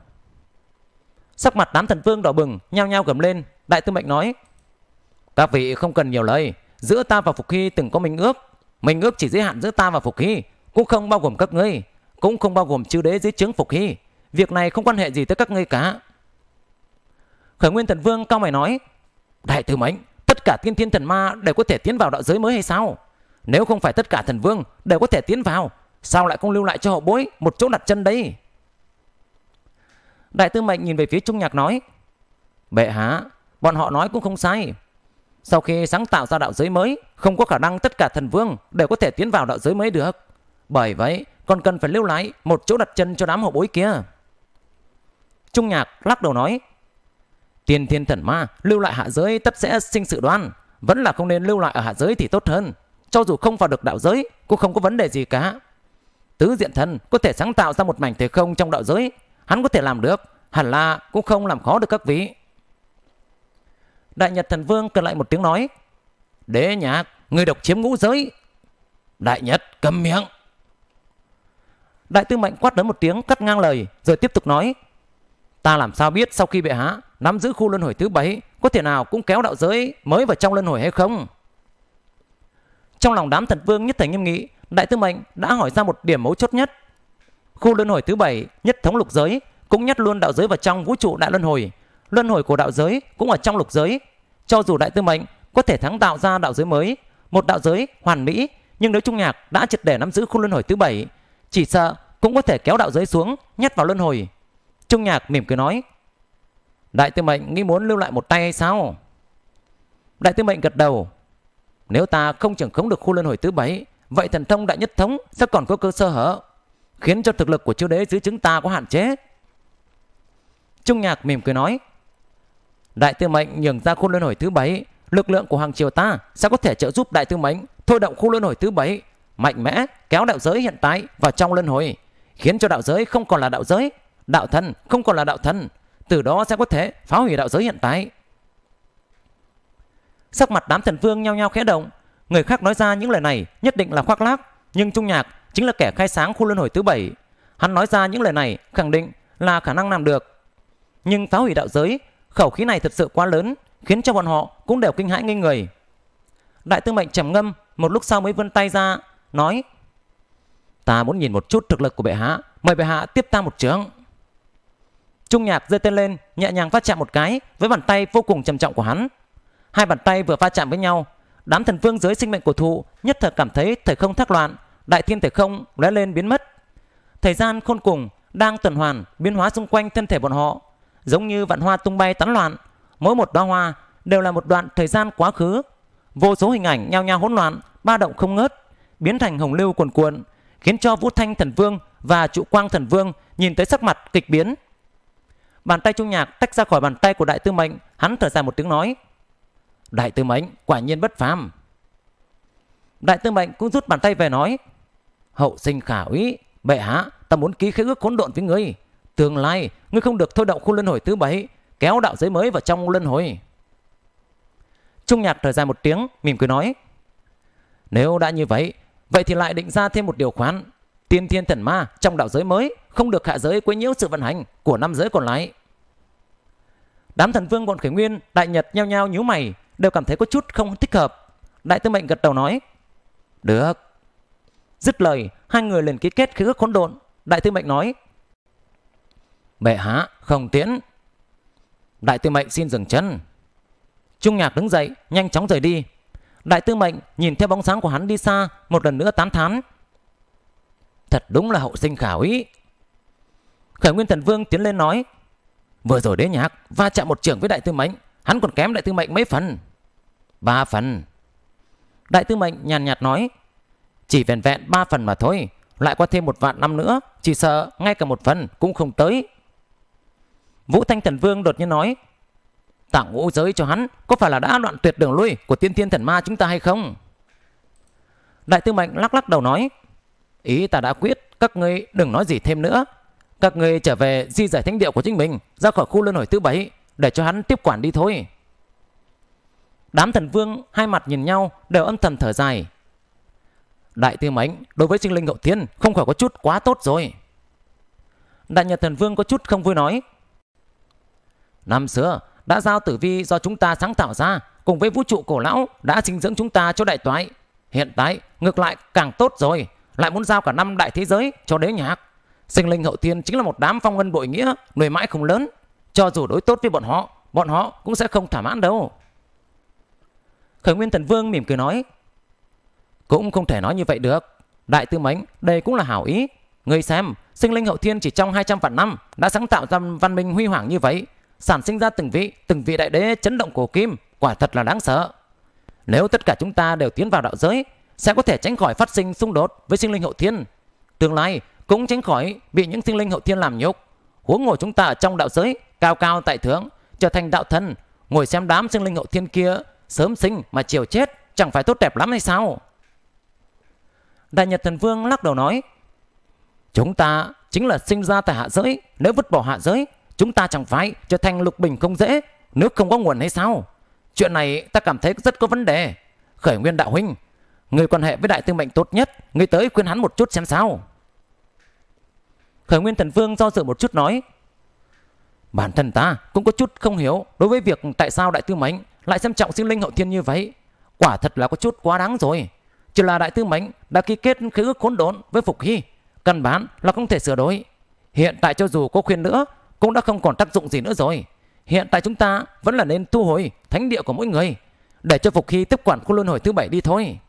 sắc mặt đám thần vương đỏ bừng nhao nhao gầm lên đại tư mệnh nói các vị không cần nhiều lời giữa ta và phục hy từng có minh ước minh ước chỉ giới hạn giữa ta và phục hy cũng không bao gồm các ngươi cũng không bao gồm chư đế dưới trướng phục hy việc này không quan hệ gì tới các ngươi cả khởi nguyên thần vương cao mày nói đại tư mệnh tất cả tiên thiên thần ma đều có thể tiến vào đạo giới mới hay sao nếu không phải tất cả thần vương đều có thể tiến vào sao lại không lưu lại cho hậu bối một chỗ đặt chân đấy đại tư mệnh nhìn về phía trung nhạc nói bệ hạ bọn họ nói cũng không sai sau khi sáng tạo ra đạo giới mới không có khả năng tất cả thần vương đều có thể tiến vào đạo giới mới được bởi vậy còn cần phải lưu lại một chỗ đặt chân cho đám hậu bối kia. Trung nhạc lắc đầu nói, tiền thiên thần ma lưu lại hạ giới tất sẽ sinh sự đoan, vẫn là không nên lưu lại ở hạ giới thì tốt hơn. Cho dù không vào được đạo giới cũng không có vấn đề gì cả. Tứ diện thần có thể sáng tạo ra một mảnh thời không trong đạo giới, hắn có thể làm được, hẳn là cũng không làm khó được các vị. Đại Nhật Thần Vương cần lại một tiếng nói, đế nhạc, người độc chiếm ngũ giới. Đại Nhật cầm miệng. Đại tư mệnh quát lớn một tiếng cắt ngang lời rồi tiếp tục nói. Ta làm sao biết sau khi bệ hạ nắm giữ khu luân hồi thứ bảy có thể nào cũng kéo đạo giới mới vào trong luân hồi hay không? Trong lòng đám thần vương nhất thời nghiêm nghị, đại tư mệnh đã hỏi ra một điểm mấu chốt nhất. Khu luân hồi thứ bảy nhất thống lục giới cũng nhất luôn đạo giới vào trong vũ trụ đại luân hồi. Luân hồi của đạo giới cũng ở trong lục giới. Cho dù đại tư mệnh có thể thắng tạo ra đạo giới mới, một đạo giới hoàn mỹ, nhưng nếu Trung Nhạc đã triệt để nắm giữ khu luân hồi thứ bảy chỉ sợ cũng có thể kéo đạo giới xuống, nhét vào luân hồi. Trung Nhạc mỉm cười nói, Đại tư mệnh nghĩ muốn lưu lại một tay hay sao? Đại tư mệnh gật đầu, nếu ta không trưởng khống được khu luân hồi thứ bảy, vậy thần thông đại nhất thống sẽ còn có cơ sơ hở, khiến cho thực lực của chúa đế dưới chúng ta có hạn chế. Trung Nhạc mỉm cười nói, Đại tư mệnh nhường ra khu luân hồi thứ bảy, lực lượng của hàng triều ta sẽ có thể trợ giúp đại tư mệnh thôi động khu luân hồi thứ bảy mạnh mẽ kéo đạo giới hiện tại vào trong luân hồi, khiến cho đạo giới không còn là đạo giới, đạo thân không còn là đạo thân, từ đó sẽ có thể phá hủy đạo giới hiện tại. Sắc mặt đám thần vương nhao nhao khẽ động, người khác nói ra những lời này nhất định là khoác lác, nhưng Trung Nhạc chính là kẻ khai sáng khu luân hồi thứ bảy. Hắn nói ra những lời này khẳng định là khả năng làm được. Nhưng phá hủy đạo giới, khẩu khí này thật sự quá lớn, khiến cho bọn họ cũng đều kinh hãi ngây người. Đại tư mệnh trầm ngâm, một lúc sau mới vươn tay ra, nói Ta muốn nhìn một chút thực lực của bệ hạ Mời bệ hạ tiếp ta một trướng Trung nhạc giơ tên lên Nhẹ nhàng va chạm một cái Với bàn tay vô cùng trầm trọng của hắn Hai bàn tay vừa va chạm với nhau Đám thần vương giới sinh mệnh của thụ Nhất thời cảm thấy thời không thác loạn Đại thiên thời không lóe lên biến mất Thời gian khôn cùng đang tuần hoàn biến hóa xung quanh thân thể bọn họ Giống như vạn hoa tung bay tán loạn Mỗi một đóa hoa đều là một đoạn thời gian quá khứ Vô số hình ảnh nhao nhao hỗn loạn Ba động không ngớt biến thành hồng lưu cuồn cuộn, khiến cho Vũ Thanh Thần Vương và Trụ Quang Thần Vương nhìn thấy sắc mặt kịch biến. Bàn tay Trung Nhạc tách ra khỏi bàn tay của Đại Tư Mệnh, hắn thở dài một tiếng nói: "Đại Tư Mệnh quả nhiên bất phàm." Đại Tư Mệnh cũng rút bàn tay về nói: "Hậu sinh khả úy, bệ hạ, ta muốn ký khế ước hỗn độn với ngươi, tương lai ngươi không được thôi động khu luân hồi thứ bảy, kéo đạo giới mới vào trong luân hồi." Trung Nhạc thở dài một tiếng, mỉm cười nói: "Nếu đã như vậy, Vậy thì lại định ra thêm một điều khoản Tiên thiên thần ma trong đạo giới mới Không được hạ giới quấy nhiễu sự vận hành Của năm giới còn lại Đám thần vương bọn khởi nguyên Đại Nhật nhau nhau nhíu mày Đều cảm thấy có chút không thích hợp Đại tư mệnh gật đầu nói Được Dứt lời hai người liền ký kết khế ước hỗn độn Đại tư mệnh nói Bệ hạ không tiễn Đại tư mệnh xin dừng chân Trung nhạc đứng dậy nhanh chóng rời đi Đại tư mệnh nhìn theo bóng sáng của hắn đi xa, một lần nữa tán thán. Thật đúng là hậu sinh khảo ý. Khởi Nguyên Thần Vương tiến lên nói. Vừa rồi đế nhạc, va chạm một trường với đại tư mệnh, hắn còn kém đại tư mệnh mấy phần. Ba phần. Đại tư mệnh nhàn nhạt, nhạt nói. Chỉ vẹn vẹn ba phần mà thôi, lại qua thêm một vạn năm nữa, chỉ sợ ngay cả một phần cũng không tới. Vũ Thanh Thần Vương đột nhiên nói tặng ngũ giới cho hắn có phải là đã đoạn tuyệt đường lui của tiên thiên thần ma chúng ta hay không? Đại tư mệnh lắc lắc đầu nói Ý ta đã quyết các ngươi đừng nói gì thêm nữa Các ngươi trở về di giải thánh địa của chính mình ra khỏi khu luân hồi thứ bảy để cho hắn tiếp quản đi thôi Đám thần vương hai mặt nhìn nhau đều âm thầm thở dài Đại tư mệnh đối với sinh linh hậu thiên không khỏi có chút quá tốt rồi Đại nhật thần vương có chút không vui nói Năm xưa đã giao tử vi do chúng ta sáng tạo ra cùng với vũ trụ cổ lão đã sinh dưỡng chúng ta cho đại toái. Hiện tại ngược lại càng tốt rồi, lại muốn giao cả năm đại thế giới cho đế nhạc. Sinh linh hậu thiên chính là một đám phong ngân bội nghĩa, nuôi mãi không lớn. Cho dù đối tốt với bọn họ, bọn họ cũng sẽ không thỏa mãn đâu. Khởi Nguyên Thần Vương mỉm cười nói, cũng không thể nói như vậy được. Đại tư mệnh, đây cũng là hảo ý. Người xem, sinh linh hậu thiên chỉ trong 200 vạn năm đã sáng tạo ra văn minh huy hoàng như vậy sản sinh ra từng vị, từng vị đại đế chấn động cổ kim, quả thật là đáng sợ. Nếu tất cả chúng ta đều tiến vào đạo giới, sẽ có thể tránh khỏi phát sinh xung đột với sinh linh hậu thiên. Tương lai cũng tránh khỏi bị những sinh linh hậu thiên làm nhục. Huống ngồi chúng ta ở trong đạo giới, cao cao tại thượng, trở thành đạo thân, ngồi xem đám sinh linh hậu thiên kia sớm sinh mà chiều chết, chẳng phải tốt đẹp lắm hay sao? Đại Nhật Thần Vương lắc đầu nói, chúng ta chính là sinh ra tại hạ giới, nếu vứt bỏ hạ giới Chúng ta chẳng phải trở thành lục bình không dễ Nếu không có nguồn hay sao Chuyện này ta cảm thấy rất có vấn đề Khởi nguyên đạo huynh Người quan hệ với đại tư mệnh tốt nhất Người tới khuyên hắn một chút xem sao Khởi nguyên thần vương do dự một chút nói Bản thân ta cũng có chút không hiểu Đối với việc tại sao đại tư mệnh Lại xem trọng sinh linh hậu thiên như vậy Quả thật là có chút quá đáng rồi Chỉ là đại tư mệnh đã ký kết khế ước khốn đốn Với phục hy Căn bản là không thể sửa đổi Hiện tại cho dù có khuyên nữa cũng đã không còn tác dụng gì nữa rồi. Hiện tại chúng ta vẫn là nên thu hồi thánh địa của mỗi người để cho Phục Hy tiếp quản khu luân hồi thứ bảy đi thôi.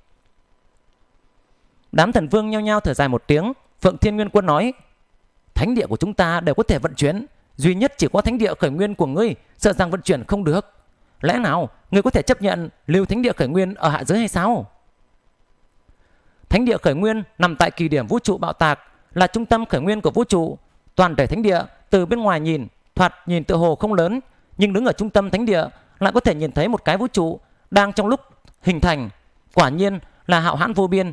Đám thần vương nhao nhao thở dài một tiếng, Phượng Thiên Nguyên Quân nói: "Thánh địa của chúng ta đều có thể vận chuyển, duy nhất chỉ có thánh địa khởi nguyên của ngươi sợ rằng vận chuyển không được. Lẽ nào ngươi có thể chấp nhận lưu thánh địa khởi nguyên ở hạ giới hay sao?" Thánh địa khởi nguyên nằm tại kỳ điểm vũ trụ bạo tạc, là trung tâm khởi nguyên của vũ trụ, toàn thể thánh địa từ bên ngoài nhìn, thoạt nhìn tựa hồ không lớn, nhưng đứng ở trung tâm thánh địa lại có thể nhìn thấy một cái vũ trụ đang trong lúc hình thành. Quả nhiên là hạo hãn vô biên.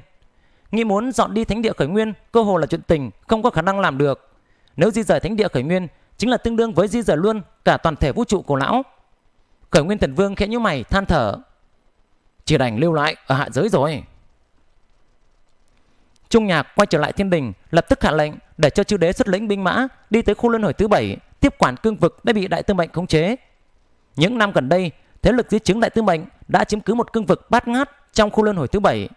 Nghĩ muốn dọn đi thánh địa khởi nguyên, cơ hồ là chuyện tình, không có khả năng làm được. Nếu di rời thánh địa khởi nguyên, chính là tương đương với di rời luôn cả toàn thể vũ trụ cổ lão. Khởi nguyên thần vương khẽ như mày than thở. Chỉ đành lưu lại ở hạ giới rồi. Trung Nhạc quay trở lại thiên đình, lập tức hạ lệnh để cho chư đế xuất lĩnh binh mã đi tới khu luân hồi thứ bảy, tiếp quản cương vực đã bị đại tư mệnh khống chế. Những năm gần đây, thế lực dưới chứng đại tư mệnh đã chiếm cứ một cương vực bát ngát trong khu luân hồi thứ bảy.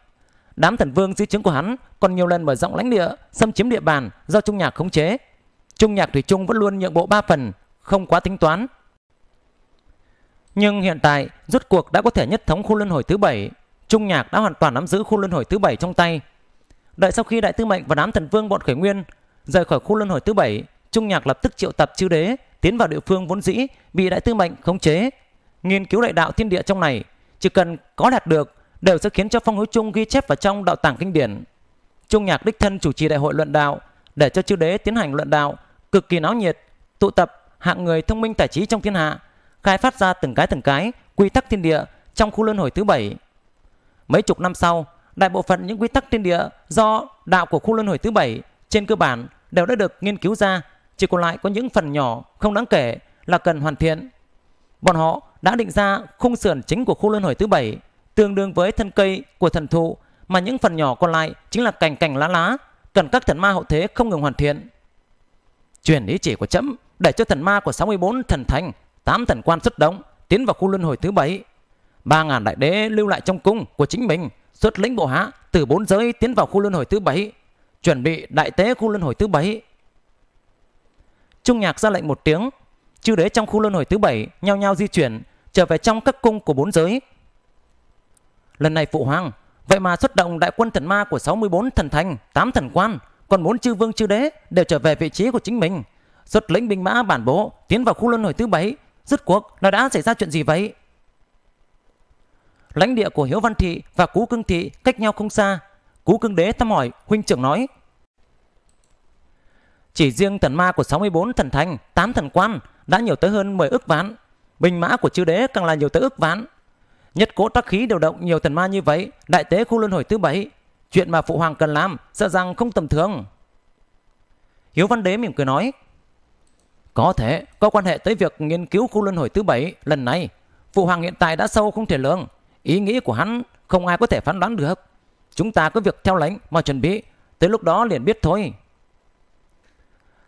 Đám thần vương dưới chứng của hắn còn nhiều lần mở rộng lãnh địa, xâm chiếm địa bàn do Trung Nhạc khống chế. Trung Nhạc thủy chung vẫn luôn nhượng bộ ba phần, không quá tính toán. Nhưng hiện tại, rốt cuộc đã có thể nhất thống khu luân hồi thứ bảy. Trung Nhạc đã hoàn toàn nắm giữ khu luân hồi thứ bảy trong tay, Đợi sau khi Đại Tư Mệnh và đám thần vương bọn khởi nguyên rời khỏi khu luân hồi thứ bảy, Trung Nhạc lập tức triệu tập chư đế tiến vào địa phương vốn dĩ bị Đại Tư Mệnh khống chế. Nghiên cứu đại đạo thiên địa trong này, chỉ cần có đạt được đều sẽ khiến cho phong hối chung ghi chép vào trong đạo tàng kinh điển. Trung Nhạc đích thân chủ trì đại hội luận đạo để cho chư đế tiến hành luận đạo cực kỳ náo nhiệt, tụ tập hạng người thông minh tài trí trong thiên hạ, khai phát ra từng cái từng cái quy tắc thiên địa trong khu luân hồi thứ bảy. Mấy chục năm sau, đại bộ phận những quy tắc thiên địa do đạo của khu luân hồi thứ bảy trên cơ bản đều đã được nghiên cứu ra, chỉ còn lại có những phần nhỏ không đáng kể là cần hoàn thiện. Bọn họ đã định ra khung sườn chính của khu luân hồi thứ bảy tương đương với thân cây của thần thụ mà những phần nhỏ còn lại chính là cành cành lá lá cần các thần ma hậu thế không ngừng hoàn thiện. Truyền ý chỉ của chấm để cho thần ma của 64 thần thành, 8 thần quan xuất động tiến vào khu luân hồi thứ bảy. 3.000 đại đế lưu lại trong cung của chính mình xuất lĩnh bộ hạ từ bốn giới tiến vào khu luân hồi thứ bảy, chuẩn bị đại tế khu luân hồi thứ bảy. Trung nhạc ra lệnh một tiếng, chư đế trong khu luân hồi thứ bảy nhao nhao di chuyển trở về trong các cung của bốn giới. Lần này phụ hoàng, vậy mà xuất động đại quân thần ma của 64 thần thành, 8 thần quan, còn bốn chư vương chư đế đều trở về vị trí của chính mình. Xuất lĩnh binh mã bản bố tiến vào khu luân hồi thứ bảy. Rốt cuộc nó đã xảy ra chuyện gì vậy? lãnh địa của Hiếu Văn Thị và Cú Cưng Thị cách nhau không xa. Cú Cưng Đế thăm hỏi, huynh trưởng nói. Chỉ riêng thần ma của 64 thần thành, 8 thần quan đã nhiều tới hơn 10 ức ván. Bình mã của chư đế càng là nhiều tới ức ván. Nhất cố tác khí điều động nhiều thần ma như vậy, đại tế khu luân hồi thứ bảy. Chuyện mà phụ hoàng cần làm, sợ rằng không tầm thường. Hiếu Văn Đế mỉm cười nói. Có thể có quan hệ tới việc nghiên cứu khu luân hồi thứ bảy lần này. Phụ hoàng hiện tại đã sâu không thể lường, Ý nghĩ của hắn không ai có thể phán đoán được. Chúng ta cứ việc theo lánh mà chuẩn bị, tới lúc đó liền biết thôi.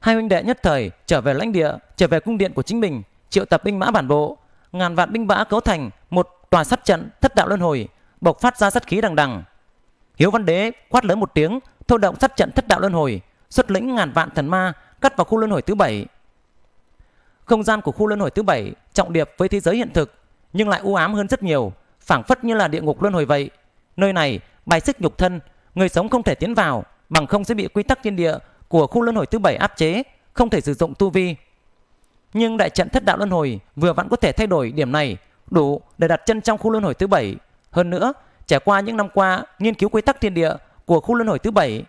Hai huynh đệ nhất thời trở về lãnh địa, trở về cung điện của chính mình, triệu tập binh mã bản bộ, ngàn vạn binh mã cấu thành một tòa sắt trận thất đạo luân hồi, bộc phát ra sát khí đằng đằng. Hiếu Văn Đế quát lớn một tiếng, thôi động sắt trận thất đạo luân hồi, xuất lĩnh ngàn vạn thần ma cắt vào khu luân hồi thứ bảy. Không gian của khu luân hồi thứ bảy trọng điệp với thế giới hiện thực nhưng lại u ám hơn rất nhiều, phảng phất như là địa ngục luân hồi vậy. Nơi này bài xích nhục thân, người sống không thể tiến vào, bằng không sẽ bị quy tắc thiên địa của khu luân hồi thứ bảy áp chế, không thể sử dụng tu vi. Nhưng đại trận thất đạo luân hồi vừa vẫn có thể thay đổi điểm này, đủ để đặt chân trong khu luân hồi thứ bảy. Hơn nữa, trải qua những năm qua nghiên cứu quy tắc thiên địa của khu luân hồi thứ bảy,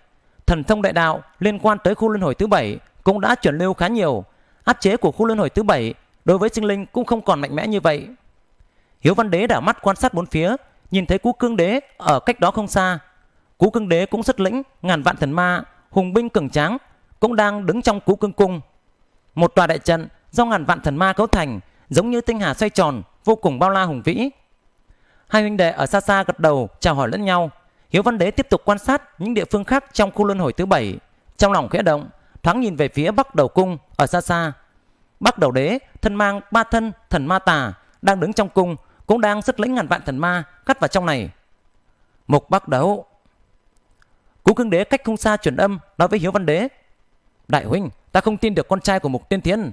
thần thông đại đạo liên quan tới khu luân hồi thứ bảy cũng đã chuyển lưu khá nhiều. Áp chế của khu luân hồi thứ bảy đối với sinh linh cũng không còn mạnh mẽ như vậy. Hiếu Văn Đế đã mắt quan sát bốn phía, nhìn thấy Cú Cương Đế ở cách đó không xa. Cú Cương Đế cũng xuất lĩnh ngàn vạn thần ma, hùng binh cường tráng, cũng đang đứng trong Cú Cương Cung. Một tòa đại trận do ngàn vạn thần ma cấu thành, giống như tinh hà xoay tròn, vô cùng bao la hùng vĩ. Hai huynh đệ ở xa xa gật đầu chào hỏi lẫn nhau. Hiếu Văn Đế tiếp tục quan sát những địa phương khác trong khu luân hồi thứ bảy, trong lòng khẽ động, thoáng nhìn về phía Bắc Đầu Cung ở xa xa. Bắc Đầu Đế thân mang ba thân thần ma tà đang đứng trong cung cũng đang sức lĩnh ngàn vạn thần ma cắt vào trong này mục bắc đấu cú cưng đế cách không xa truyền âm nói với hiếu văn đế đại huynh ta không tin được con trai của mục tiên thiên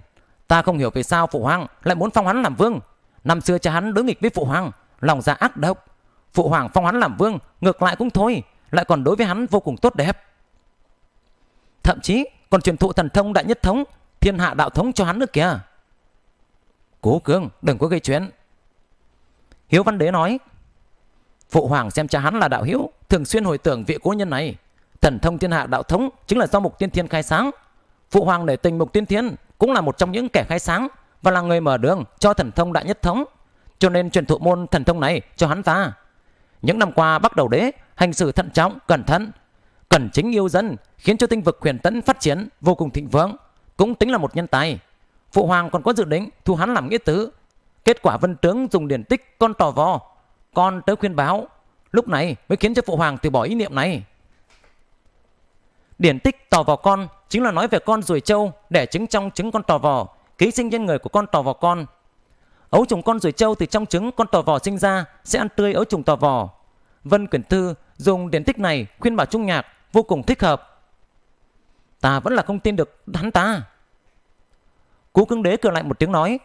ta không hiểu vì sao phụ hoàng lại muốn phong hắn làm vương năm xưa cha hắn đối nghịch với phụ hoàng lòng dạ ác độc phụ hoàng phong hắn làm vương ngược lại cũng thôi lại còn đối với hắn vô cùng tốt đẹp thậm chí còn truyền thụ thần thông đại nhất thống thiên hạ đạo thống cho hắn nữa kìa cố cương đừng có gây chuyện Hiếu Văn Đế nói Phụ hoàng xem cha hắn là đạo hữu, Thường xuyên hồi tưởng vị cố nhân này Thần thông thiên hạ đạo thống chính là do mục tiên thiên khai sáng Phụ hoàng nể tình mục tiên thiên Cũng là một trong những kẻ khai sáng Và là người mở đường cho thần thông đại nhất thống Cho nên truyền thụ môn thần thông này cho hắn ta Những năm qua bắt đầu đế Hành xử thận trọng, cẩn thận Cẩn chính yêu dân Khiến cho tinh vực quyền tấn phát triển vô cùng thịnh vượng Cũng tính là một nhân tài Phụ hoàng còn có dự định thu hắn làm nghĩa tứ Kết quả vân tướng dùng điển tích con tò vò. Con tớ khuyên báo, lúc này mới khiến cho phụ hoàng từ bỏ ý niệm này. Điển tích tò vò con chính là nói về con ruồi trâu đẻ trứng trong trứng con tò vò, ký sinh nhân người của con tò vò con. Ấu trùng con ruồi trâu từ trong trứng con tò vò sinh ra sẽ ăn tươi ấu trùng tò vò. Vân Quyển Thư dùng điển tích này khuyên bảo Trung Nhạc vô cùng thích hợp. Ta vẫn là không tin được hắn ta. Cú cưng đế cười lại một tiếng nói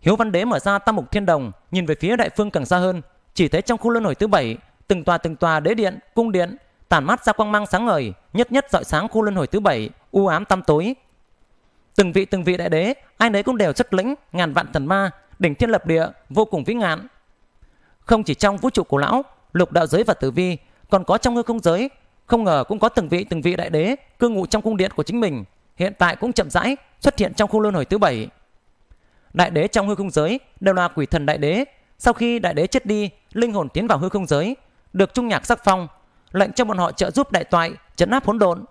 Hiếu Văn Đế mở ra tam mục thiên đồng, nhìn về phía đại phương càng xa hơn, chỉ thấy trong khu luân hồi thứ bảy, từng tòa từng tòa đế điện, cung điện tản mát ra quang mang sáng ngời, nhất nhất dọi sáng khu luân hồi thứ bảy, u ám tăm tối. Từng vị từng vị đại đế, ai nấy cũng đều chất lĩnh ngàn vạn thần ma, đỉnh thiên lập địa, vô cùng vĩ ngạn. Không chỉ trong vũ trụ cổ lão, lục đạo giới và tử vi, còn có trong hư không giới, không ngờ cũng có từng vị từng vị đại đế cư ngụ trong cung điện của chính mình, hiện tại cũng chậm rãi xuất hiện trong khu luân hồi thứ bảy Đại đế trong hư không giới đều là quỷ thần đại đế. Sau khi đại đế chết đi, linh hồn tiến vào hư không giới, được trung nhạc sắc phong, lệnh cho bọn họ trợ giúp đại toại chấn áp hỗn độn.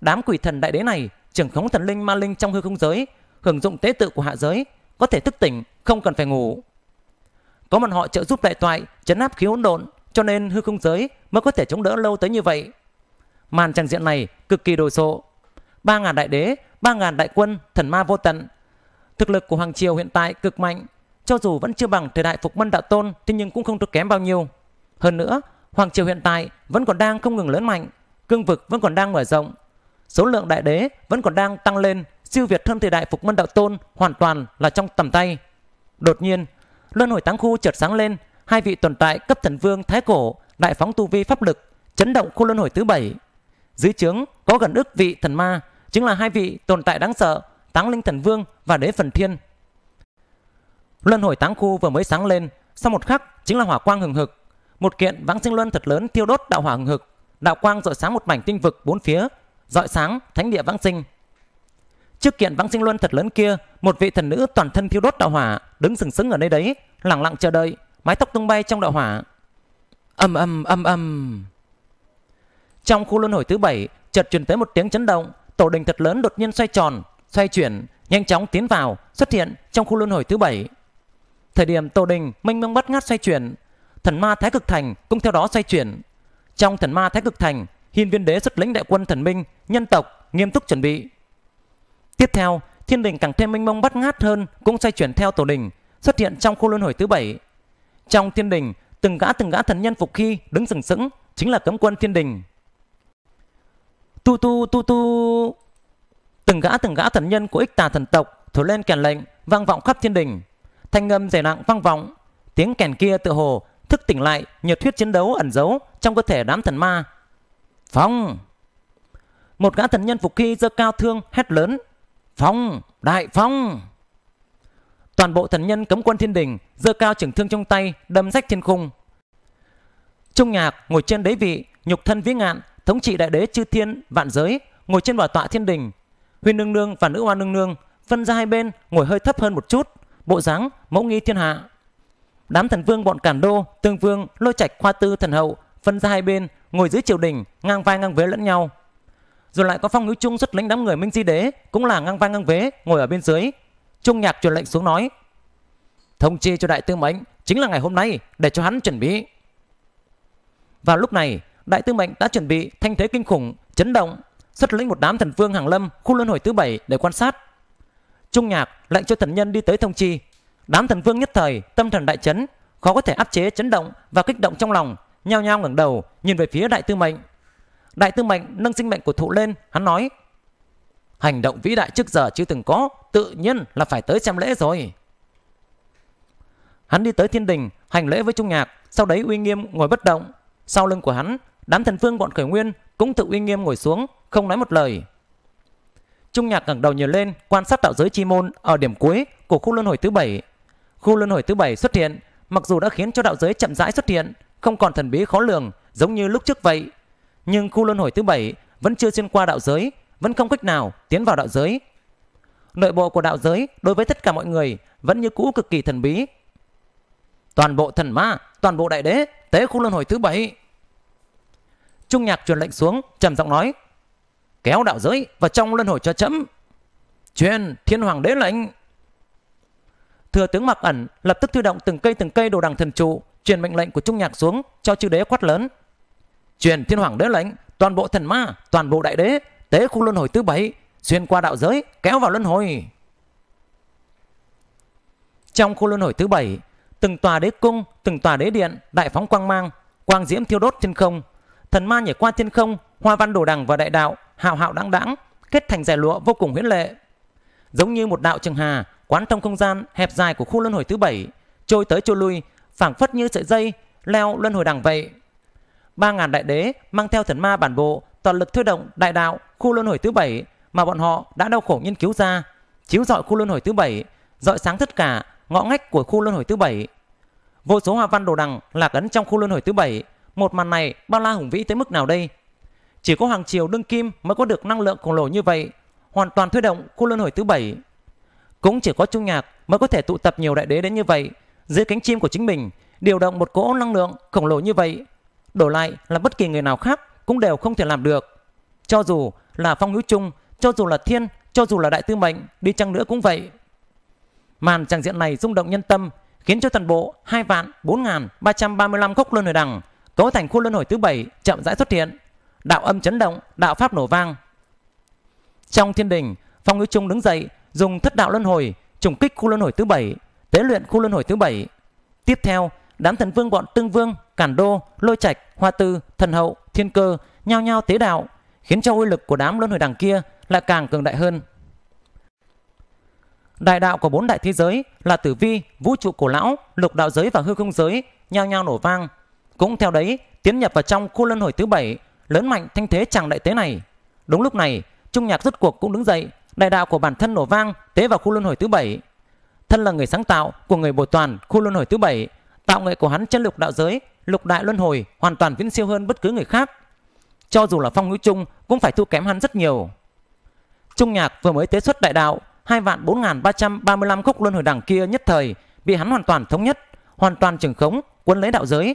Đám quỷ thần đại đế này trưởng khống thần linh ma linh trong hư không giới, hưởng dụng tế tự của hạ giới, có thể thức tỉnh, không cần phải ngủ. Có bọn họ trợ giúp đại toại chấn áp khí hỗn độn, cho nên hư không giới mới có thể chống đỡ lâu tới như vậy. Màn trang diện này cực kỳ đồ sộ. Ba ngàn đại đế, ba ngàn đại quân, thần ma vô tận, Thực lực của Hoàng Triều hiện tại cực mạnh, cho dù vẫn chưa bằng thời đại Phục Mân Đạo Tôn thế nhưng cũng không được kém bao nhiêu. Hơn nữa, Hoàng Triều hiện tại vẫn còn đang không ngừng lớn mạnh, cương vực vẫn còn đang mở rộng. Số lượng đại đế vẫn còn đang tăng lên, siêu việt hơn thời đại Phục Mân Đạo Tôn hoàn toàn là trong tầm tay. Đột nhiên, luân hồi táng khu chợt sáng lên, hai vị tồn tại cấp thần vương thái cổ đại phóng tu vi pháp lực, chấn động khu luân hồi thứ bảy. Dưới trướng có gần ức vị thần ma, chính là hai vị tồn tại đáng sợ Táng Linh Thần Vương và Đế Phần Thiên. Luân hồi táng khu vừa mới sáng lên, sau một khắc chính là hỏa quang hừng hực. Một kiện vãng sinh luân thật lớn thiêu đốt đạo hỏa hừng hực, đạo quang rọi sáng một mảnh tinh vực bốn phía, rọi sáng thánh địa vãng sinh. Trước kiện vãng sinh luân thật lớn kia, một vị thần nữ toàn thân thiêu đốt đạo hỏa đứng sừng sững ở nơi đấy, lặng lặng chờ đợi, mái tóc tung bay trong đạo hỏa. Ầm ầm ầm ầm. Trong khu luân hồi thứ bảy, chợt truyền tới một tiếng chấn động, tổ đình thật lớn đột nhiên xoay tròn, xoay chuyển, nhanh chóng tiến vào, xuất hiện trong khu luân hồi thứ bảy. Thời điểm Tô Đình minh mông bắt ngát xoay chuyển, thần ma Thái Cực Thành cũng theo đó xoay chuyển. Trong thần ma Thái Cực Thành, Hiên Viên Đế xuất lĩnh đại quân thần minh, nhân tộc nghiêm túc chuẩn bị. Tiếp theo, thiên đình càng thêm minh mông bắt ngát hơn cũng xoay chuyển theo tổ đình, xuất hiện trong khu luân hồi thứ bảy. Trong thiên đình, từng gã từng gã thần nhân phục khi đứng sừng sững chính là cấm quân thiên đình. Tu tu tu tu Từng gã từng gã thần nhân của ích tà thần tộc thổi lên kèn lệnh vang vọng khắp thiên đình. Thanh âm dày nặng vang vọng, tiếng kèn kia tựa hồ thức tỉnh lại nhiệt huyết chiến đấu ẩn giấu trong cơ thể đám thần ma. Phong! Một gã thần nhân phục khi giơ cao thương hét lớn. Phong! Đại phong! Toàn bộ thần nhân cấm quân thiên đình giơ cao trường thương trong tay đâm rách thiên khung. Trung nhạc ngồi trên đế vị, nhục thân vĩ ngạn, thống trị đại đế chư thiên, vạn giới, ngồi trên bảo tọa thiên đình, Huy nương nương và nữ hoa nương nương phân ra hai bên ngồi hơi thấp hơn một chút, bộ dáng mẫu nghi thiên hạ. Đám thần vương bọn Cản Đô, Tương Vương, Lôi Trạch, Khoa Tư, Thần Hậu phân ra hai bên ngồi dưới triều đình ngang vai ngang vế lẫn nhau. Rồi lại có phong hữu trung xuất lãnh đám người Minh Di Đế cũng là ngang vai ngang vế ngồi ở bên dưới. Trung nhạc truyền lệnh xuống nói: "Thông chi cho đại tư mệnh chính là ngày hôm nay để cho hắn chuẩn bị." Vào lúc này, đại tư mệnh đã chuẩn bị thanh thế kinh khủng, chấn động xuất lĩnh một đám thần vương hàng lâm khu luân hồi thứ bảy để quan sát. Trung nhạc lệnh cho thần nhân đi tới thông chi. Đám thần vương nhất thời tâm thần đại chấn, khó có thể áp chế chấn động và kích động trong lòng, nhao nhao ngẩng đầu nhìn về phía đại tư mệnh. Đại tư mệnh nâng sinh mệnh của thụ lên, hắn nói: "Hành động vĩ đại trước giờ chưa từng có, tự nhiên là phải tới xem lễ rồi." Hắn đi tới thiên đình, hành lễ với Trung Nhạc, sau đấy uy nghiêm ngồi bất động. Sau lưng của hắn Đám thần vương bọn khởi nguyên cũng tự uy nghiêm ngồi xuống, không nói một lời. Trung nhạc ngẩng đầu nhìn lên, quan sát đạo giới chi môn ở điểm cuối của khu luân hồi thứ bảy. Khu luân hồi thứ bảy xuất hiện, mặc dù đã khiến cho đạo giới chậm rãi xuất hiện, không còn thần bí khó lường giống như lúc trước vậy. Nhưng khu luân hồi thứ bảy vẫn chưa xuyên qua đạo giới, vẫn không cách nào tiến vào đạo giới. Nội bộ của đạo giới đối với tất cả mọi người vẫn như cũ cực kỳ thần bí. Toàn bộ thần ma, toàn bộ đại đế, tế khu luân hồi thứ bảy. Trung nhạc truyền lệnh xuống, trầm giọng nói. Kéo đạo giới vào trong luân hồi cho chấm. Truyền thiên hoàng đế lệnh. Thừa tướng mặc ẩn lập tức thư động từng cây từng cây đồ đằng thần trụ, truyền mệnh lệnh của Trung nhạc xuống cho chư đế quát lớn. Truyền thiên hoàng đế lệnh, toàn bộ thần ma, toàn bộ đại đế, tế khu luân hồi thứ bảy, xuyên qua đạo giới, kéo vào luân hồi. Trong khu luân hồi thứ bảy, từng tòa đế cung, từng tòa đế điện, đại phóng quang mang, quang diễm thiêu đốt trên không, thần ma nhảy qua thiên không, hoa văn đồ đằng và đại đạo, hào hạo đãng đãng, kết thành giải lụa vô cùng huyễn lệ. Giống như một đạo trường hà, quán trong không gian hẹp dài của khu luân hồi thứ bảy, trôi tới trôi lui, phảng phất như sợi dây leo luân hồi đằng vậy. Ba ngàn đại đế mang theo thần ma bản bộ, toàn lực thôi động đại đạo khu luân hồi thứ bảy mà bọn họ đã đau khổ nghiên cứu ra, chiếu rọi khu luân hồi thứ bảy, rọi sáng tất cả ngõ ngách của khu luân hồi thứ bảy. Vô số hoa văn đồ đằng lạc ấn trong khu luân hồi thứ bảy một màn này bao la hùng vĩ tới mức nào đây? Chỉ có hoàng triều đương kim mới có được năng lượng khổng lồ như vậy, hoàn toàn thuê động khu luân hồi thứ bảy. Cũng chỉ có Trung Nhạc mới có thể tụ tập nhiều đại đế đến như vậy, dưới cánh chim của chính mình, điều động một cỗ năng lượng khổng lồ như vậy. Đổi lại là bất kỳ người nào khác cũng đều không thể làm được. Cho dù là Phong Hữu Trung, cho dù là Thiên, cho dù là Đại Tư Mệnh, đi chăng nữa cũng vậy. Màn tràng diện này rung động nhân tâm, khiến cho toàn bộ 2 vạn 4.335 gốc luân hồi đằng cấu thành khu luân hồi thứ bảy chậm rãi xuất hiện đạo âm chấn động đạo pháp nổ vang trong thiên đình phong hữu trung đứng dậy dùng thất đạo luân hồi trùng kích khu luân hồi thứ bảy tế luyện khu luân hồi thứ bảy tiếp theo đám thần vương bọn tương vương cản đô lôi trạch hoa tư thần hậu thiên cơ nhao nhao tế đạo khiến cho uy lực của đám luân hồi đằng kia lại càng cường đại hơn đại đạo của bốn đại thế giới là tử vi vũ trụ cổ lão lục đạo giới và hư không giới nhao nhao nổ vang cũng theo đấy, tiến nhập vào trong khu luân hồi thứ bảy, lớn mạnh thanh thế chàng đại tế này. Đúng lúc này, Trung Nhạc rút cuộc cũng đứng dậy, đại đạo của bản thân nổ vang tế vào khu luân hồi thứ bảy. Thân là người sáng tạo của người bồi toàn khu luân hồi thứ bảy, tạo nghệ của hắn chân lục đạo giới, lục đại luân hồi hoàn toàn viễn siêu hơn bất cứ người khác. Cho dù là Phong Hữu Trung cũng phải thua kém hắn rất nhiều. Trung Nhạc vừa mới tế xuất đại đạo, hai vạn bốn ba trăm ba mươi lăm khúc luân hồi đẳng kia nhất thời bị hắn hoàn toàn thống nhất, hoàn toàn trường khống, quân lấy đạo giới,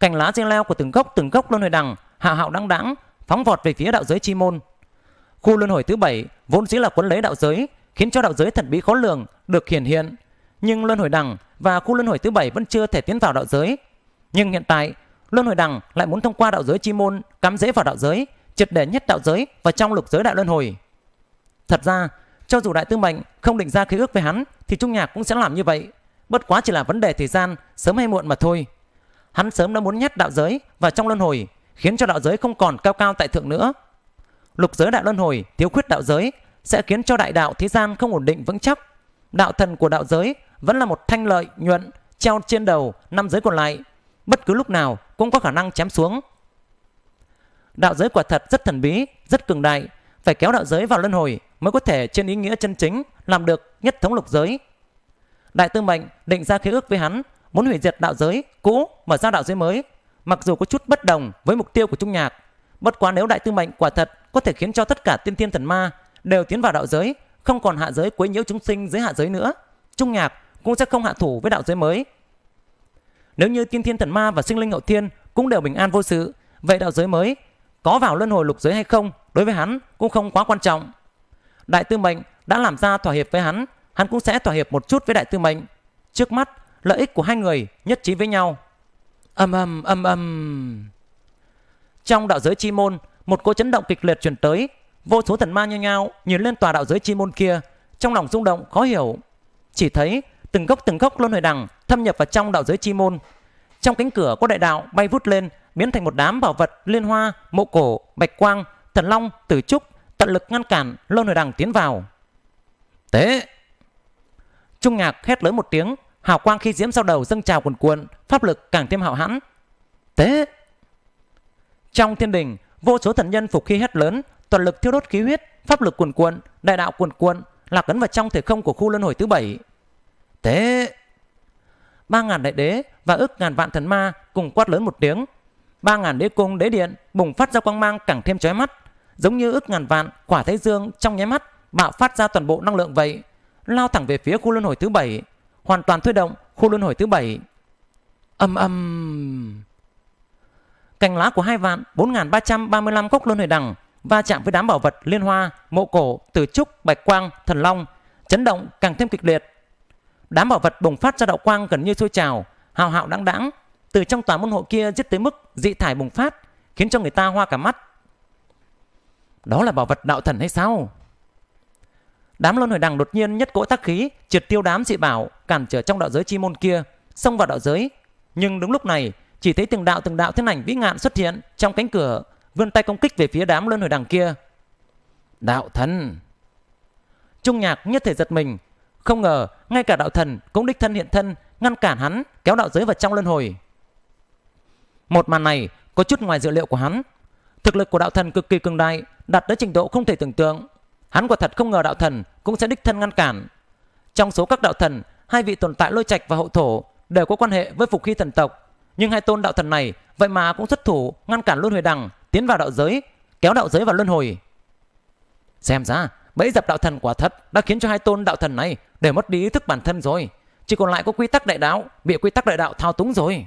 cành lá dây leo của từng gốc từng gốc luân hồi đằng hạ hạo đăng đãng phóng vọt về phía đạo giới chi môn khu luân hồi thứ bảy vốn dĩ là quấn lấy đạo giới khiến cho đạo giới thần bí khó lường được hiển hiện nhưng luân hồi đằng và khu luân hồi thứ bảy vẫn chưa thể tiến vào đạo giới nhưng hiện tại luân hồi đằng lại muốn thông qua đạo giới chi môn cắm dễ vào đạo giới triệt để nhất đạo giới và trong lục giới đại luân hồi thật ra cho dù đại tư mệnh không định ra khí ước với hắn thì trung nhạc cũng sẽ làm như vậy bất quá chỉ là vấn đề thời gian sớm hay muộn mà thôi hắn sớm đã muốn nhét đạo giới vào trong luân hồi, khiến cho đạo giới không còn cao cao tại thượng nữa. Lục giới đại luân hồi thiếu khuyết đạo giới sẽ khiến cho đại đạo thế gian không ổn định vững chắc. Đạo thần của đạo giới vẫn là một thanh lợi nhuận treo trên đầu năm giới còn lại, bất cứ lúc nào cũng có khả năng chém xuống. Đạo giới quả thật rất thần bí, rất cường đại, phải kéo đạo giới vào luân hồi mới có thể trên ý nghĩa chân chính làm được nhất thống lục giới. Đại tư mệnh định ra khế ước với hắn muốn hủy diệt đạo giới cũ mở ra đạo giới mới, mặc dù có chút bất đồng với mục tiêu của Trung Nhạc. Bất quá nếu đại tư mệnh quả thật có thể khiến cho tất cả tiên thiên thần ma đều tiến vào đạo giới, không còn hạ giới quấy nhiễu chúng sinh dưới hạ giới nữa, Trung Nhạc cũng sẽ không hạ thủ với đạo giới mới. Nếu như tiên thiên thần ma và sinh linh hậu thiên cũng đều bình an vô sự, vậy đạo giới mới có vào luân hồi lục giới hay không đối với hắn cũng không quá quan trọng. Đại tư mệnh đã làm ra thỏa hiệp với hắn, hắn cũng sẽ thỏa hiệp một chút với đại tư mệnh. Trước mắt Lợi ích của hai người nhất trí với nhau. Âm âm âm âm. Trong đạo giới chi môn, một cỗ chấn động kịch liệt truyền tới, vô số thần ma nhao nhau nhìn lên tòa đạo giới chi môn kia, trong lòng rung động khó hiểu. Chỉ thấy từng gốc từng gốc luân hồi đằng thâm nhập vào trong đạo giới chi môn. Trong cánh cửa có đại đạo bay vút lên, biến thành một đám bảo vật liên hoa, mộ cổ, bạch quang, thần long, tử trúc, tận lực ngăn cản luân hồi đằng tiến vào. Tế! Trung Ngạc hét lớn một tiếng, hào quang khi diễm sau đầu dâng trào cuồn cuộn, pháp lực càng thêm hạo hãn. Tế! Trong thiên đình, vô số thần nhân phục khi hét lớn, toàn lực thiêu đốt khí huyết, pháp lực cuồn cuộn, đại đạo cuồn cuộn, lạc ấn vào trong thể không của khu luân hồi thứ bảy. Tế! Ba ngàn đại đế và ước ngàn vạn thần ma cùng quát lớn một tiếng. Ba ngàn đế cung đế điện bùng phát ra quang mang càng thêm chói mắt, giống như ước ngàn vạn quả thái dương trong nháy mắt bạo phát ra toàn bộ năng lượng vậy, lao thẳng về phía khu luân hồi thứ bảy hoàn toàn thôi động khu luân hồi thứ bảy âm âm cành lá của hai vạn bốn ba ba trăm mươi lăm cốc luân hồi đằng va chạm với đám bảo vật liên hoa, mộ cổ, tử trúc, bạch quang, thần long, chấn động càng thêm kịch liệt. Đám bảo vật bùng phát ra đạo quang gần như sôi trào, hào hạo đãng đãng, từ trong tòa môn hộ kia giết tới mức dị thải bùng phát, khiến cho người ta hoa cả mắt. Đó là bảo vật đạo thần hay sao? Đám luân hồi đằng đột nhiên nhất cỗ tác khí, triệt tiêu đám dị bảo cản trở trong đạo giới chi môn kia, xông vào đạo giới. Nhưng đúng lúc này, chỉ thấy từng đạo từng đạo thân ảnh vĩ ngạn xuất hiện trong cánh cửa, vươn tay công kích về phía đám luân hồi đằng kia. Đạo thần. Trung nhạc nhất thể giật mình, không ngờ ngay cả đạo thần cũng đích thân hiện thân ngăn cản hắn kéo đạo giới vào trong luân hồi. Một màn này có chút ngoài dự liệu của hắn. Thực lực của đạo thần cực kỳ cường đại, đạt tới trình độ không thể tưởng tượng. Hắn quả thật không ngờ đạo thần cũng sẽ đích thân ngăn cản. Trong số các đạo thần, hai vị tồn tại lôi trạch và hậu thổ đều có quan hệ với phục hy thần tộc. Nhưng hai tôn đạo thần này vậy mà cũng xuất thủ ngăn cản luân hồi đằng tiến vào đạo giới, kéo đạo giới vào luân hồi. Xem ra bẫy dập đạo thần quả thật đã khiến cho hai tôn đạo thần này đều mất đi ý thức bản thân rồi. Chỉ còn lại có quy tắc đại đạo bị quy tắc đại đạo thao túng rồi.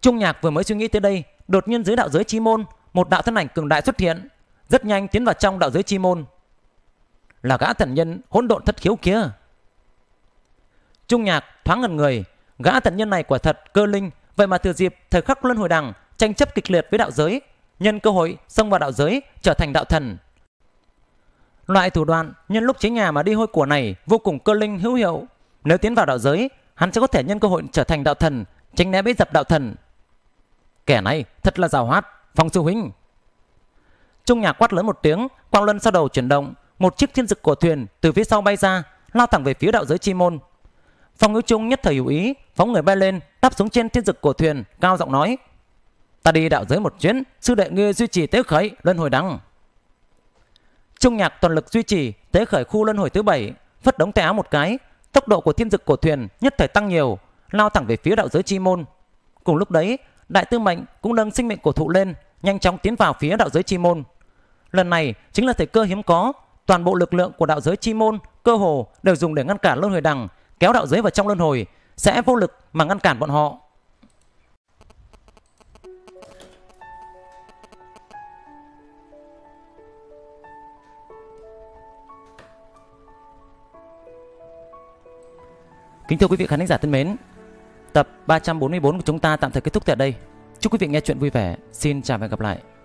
Trung nhạc vừa mới suy nghĩ tới đây, đột nhiên dưới đạo giới chi môn, một đạo thân ảnh cường đại xuất hiện, rất nhanh tiến vào trong đạo giới chi môn Là gã thần nhân hỗn độn thất khiếu kia Trung nhạc thoáng ngần người Gã thần nhân này quả thật cơ linh Vậy mà từ dịp thời khắc luân hồi đằng Tranh chấp kịch liệt với đạo giới Nhân cơ hội xông vào đạo giới trở thành đạo thần Loại thủ đoạn nhân lúc chế nhà mà đi hôi của này Vô cùng cơ linh hữu hiệu Nếu tiến vào đạo giới Hắn sẽ có thể nhân cơ hội trở thành đạo thần Tránh né bế dập đạo thần Kẻ này thật là rào hoát Phong sư huynh Trung nhạc quát lớn một tiếng, quang luân sau đầu chuyển động, một chiếc thiên dực của thuyền từ phía sau bay ra, lao thẳng về phía đạo giới chi môn. Phong Hữu Trung nhất thời hữu ý, phóng người bay lên, đáp xuống trên thiên dực của thuyền, cao giọng nói: "Ta đi đạo giới một chuyến, sư đệ ngươi duy trì tế khởi luân hồi đăng." Trung nhạc toàn lực duy trì tế khởi khu luân hồi thứ bảy, phất đống tay áo một cái, tốc độ của thiên dực của thuyền nhất thời tăng nhiều, lao thẳng về phía đạo giới chi môn. Cùng lúc đấy, đại tư mệnh cũng nâng sinh mệnh cổ thụ lên, nhanh chóng tiến vào phía đạo giới chi môn. Lần này chính là thời cơ hiếm có, toàn bộ lực lượng của đạo giới chi môn, cơ hồ đều dùng để ngăn cản luân hồi đằng, kéo đạo giới vào trong luân hồi, sẽ vô lực mà ngăn cản bọn họ. Kính thưa quý vị khán giả thân mến, tập 344 của chúng ta tạm thời kết thúc tại đây. Chúc quý vị nghe chuyện vui vẻ. Xin chào và hẹn gặp lại.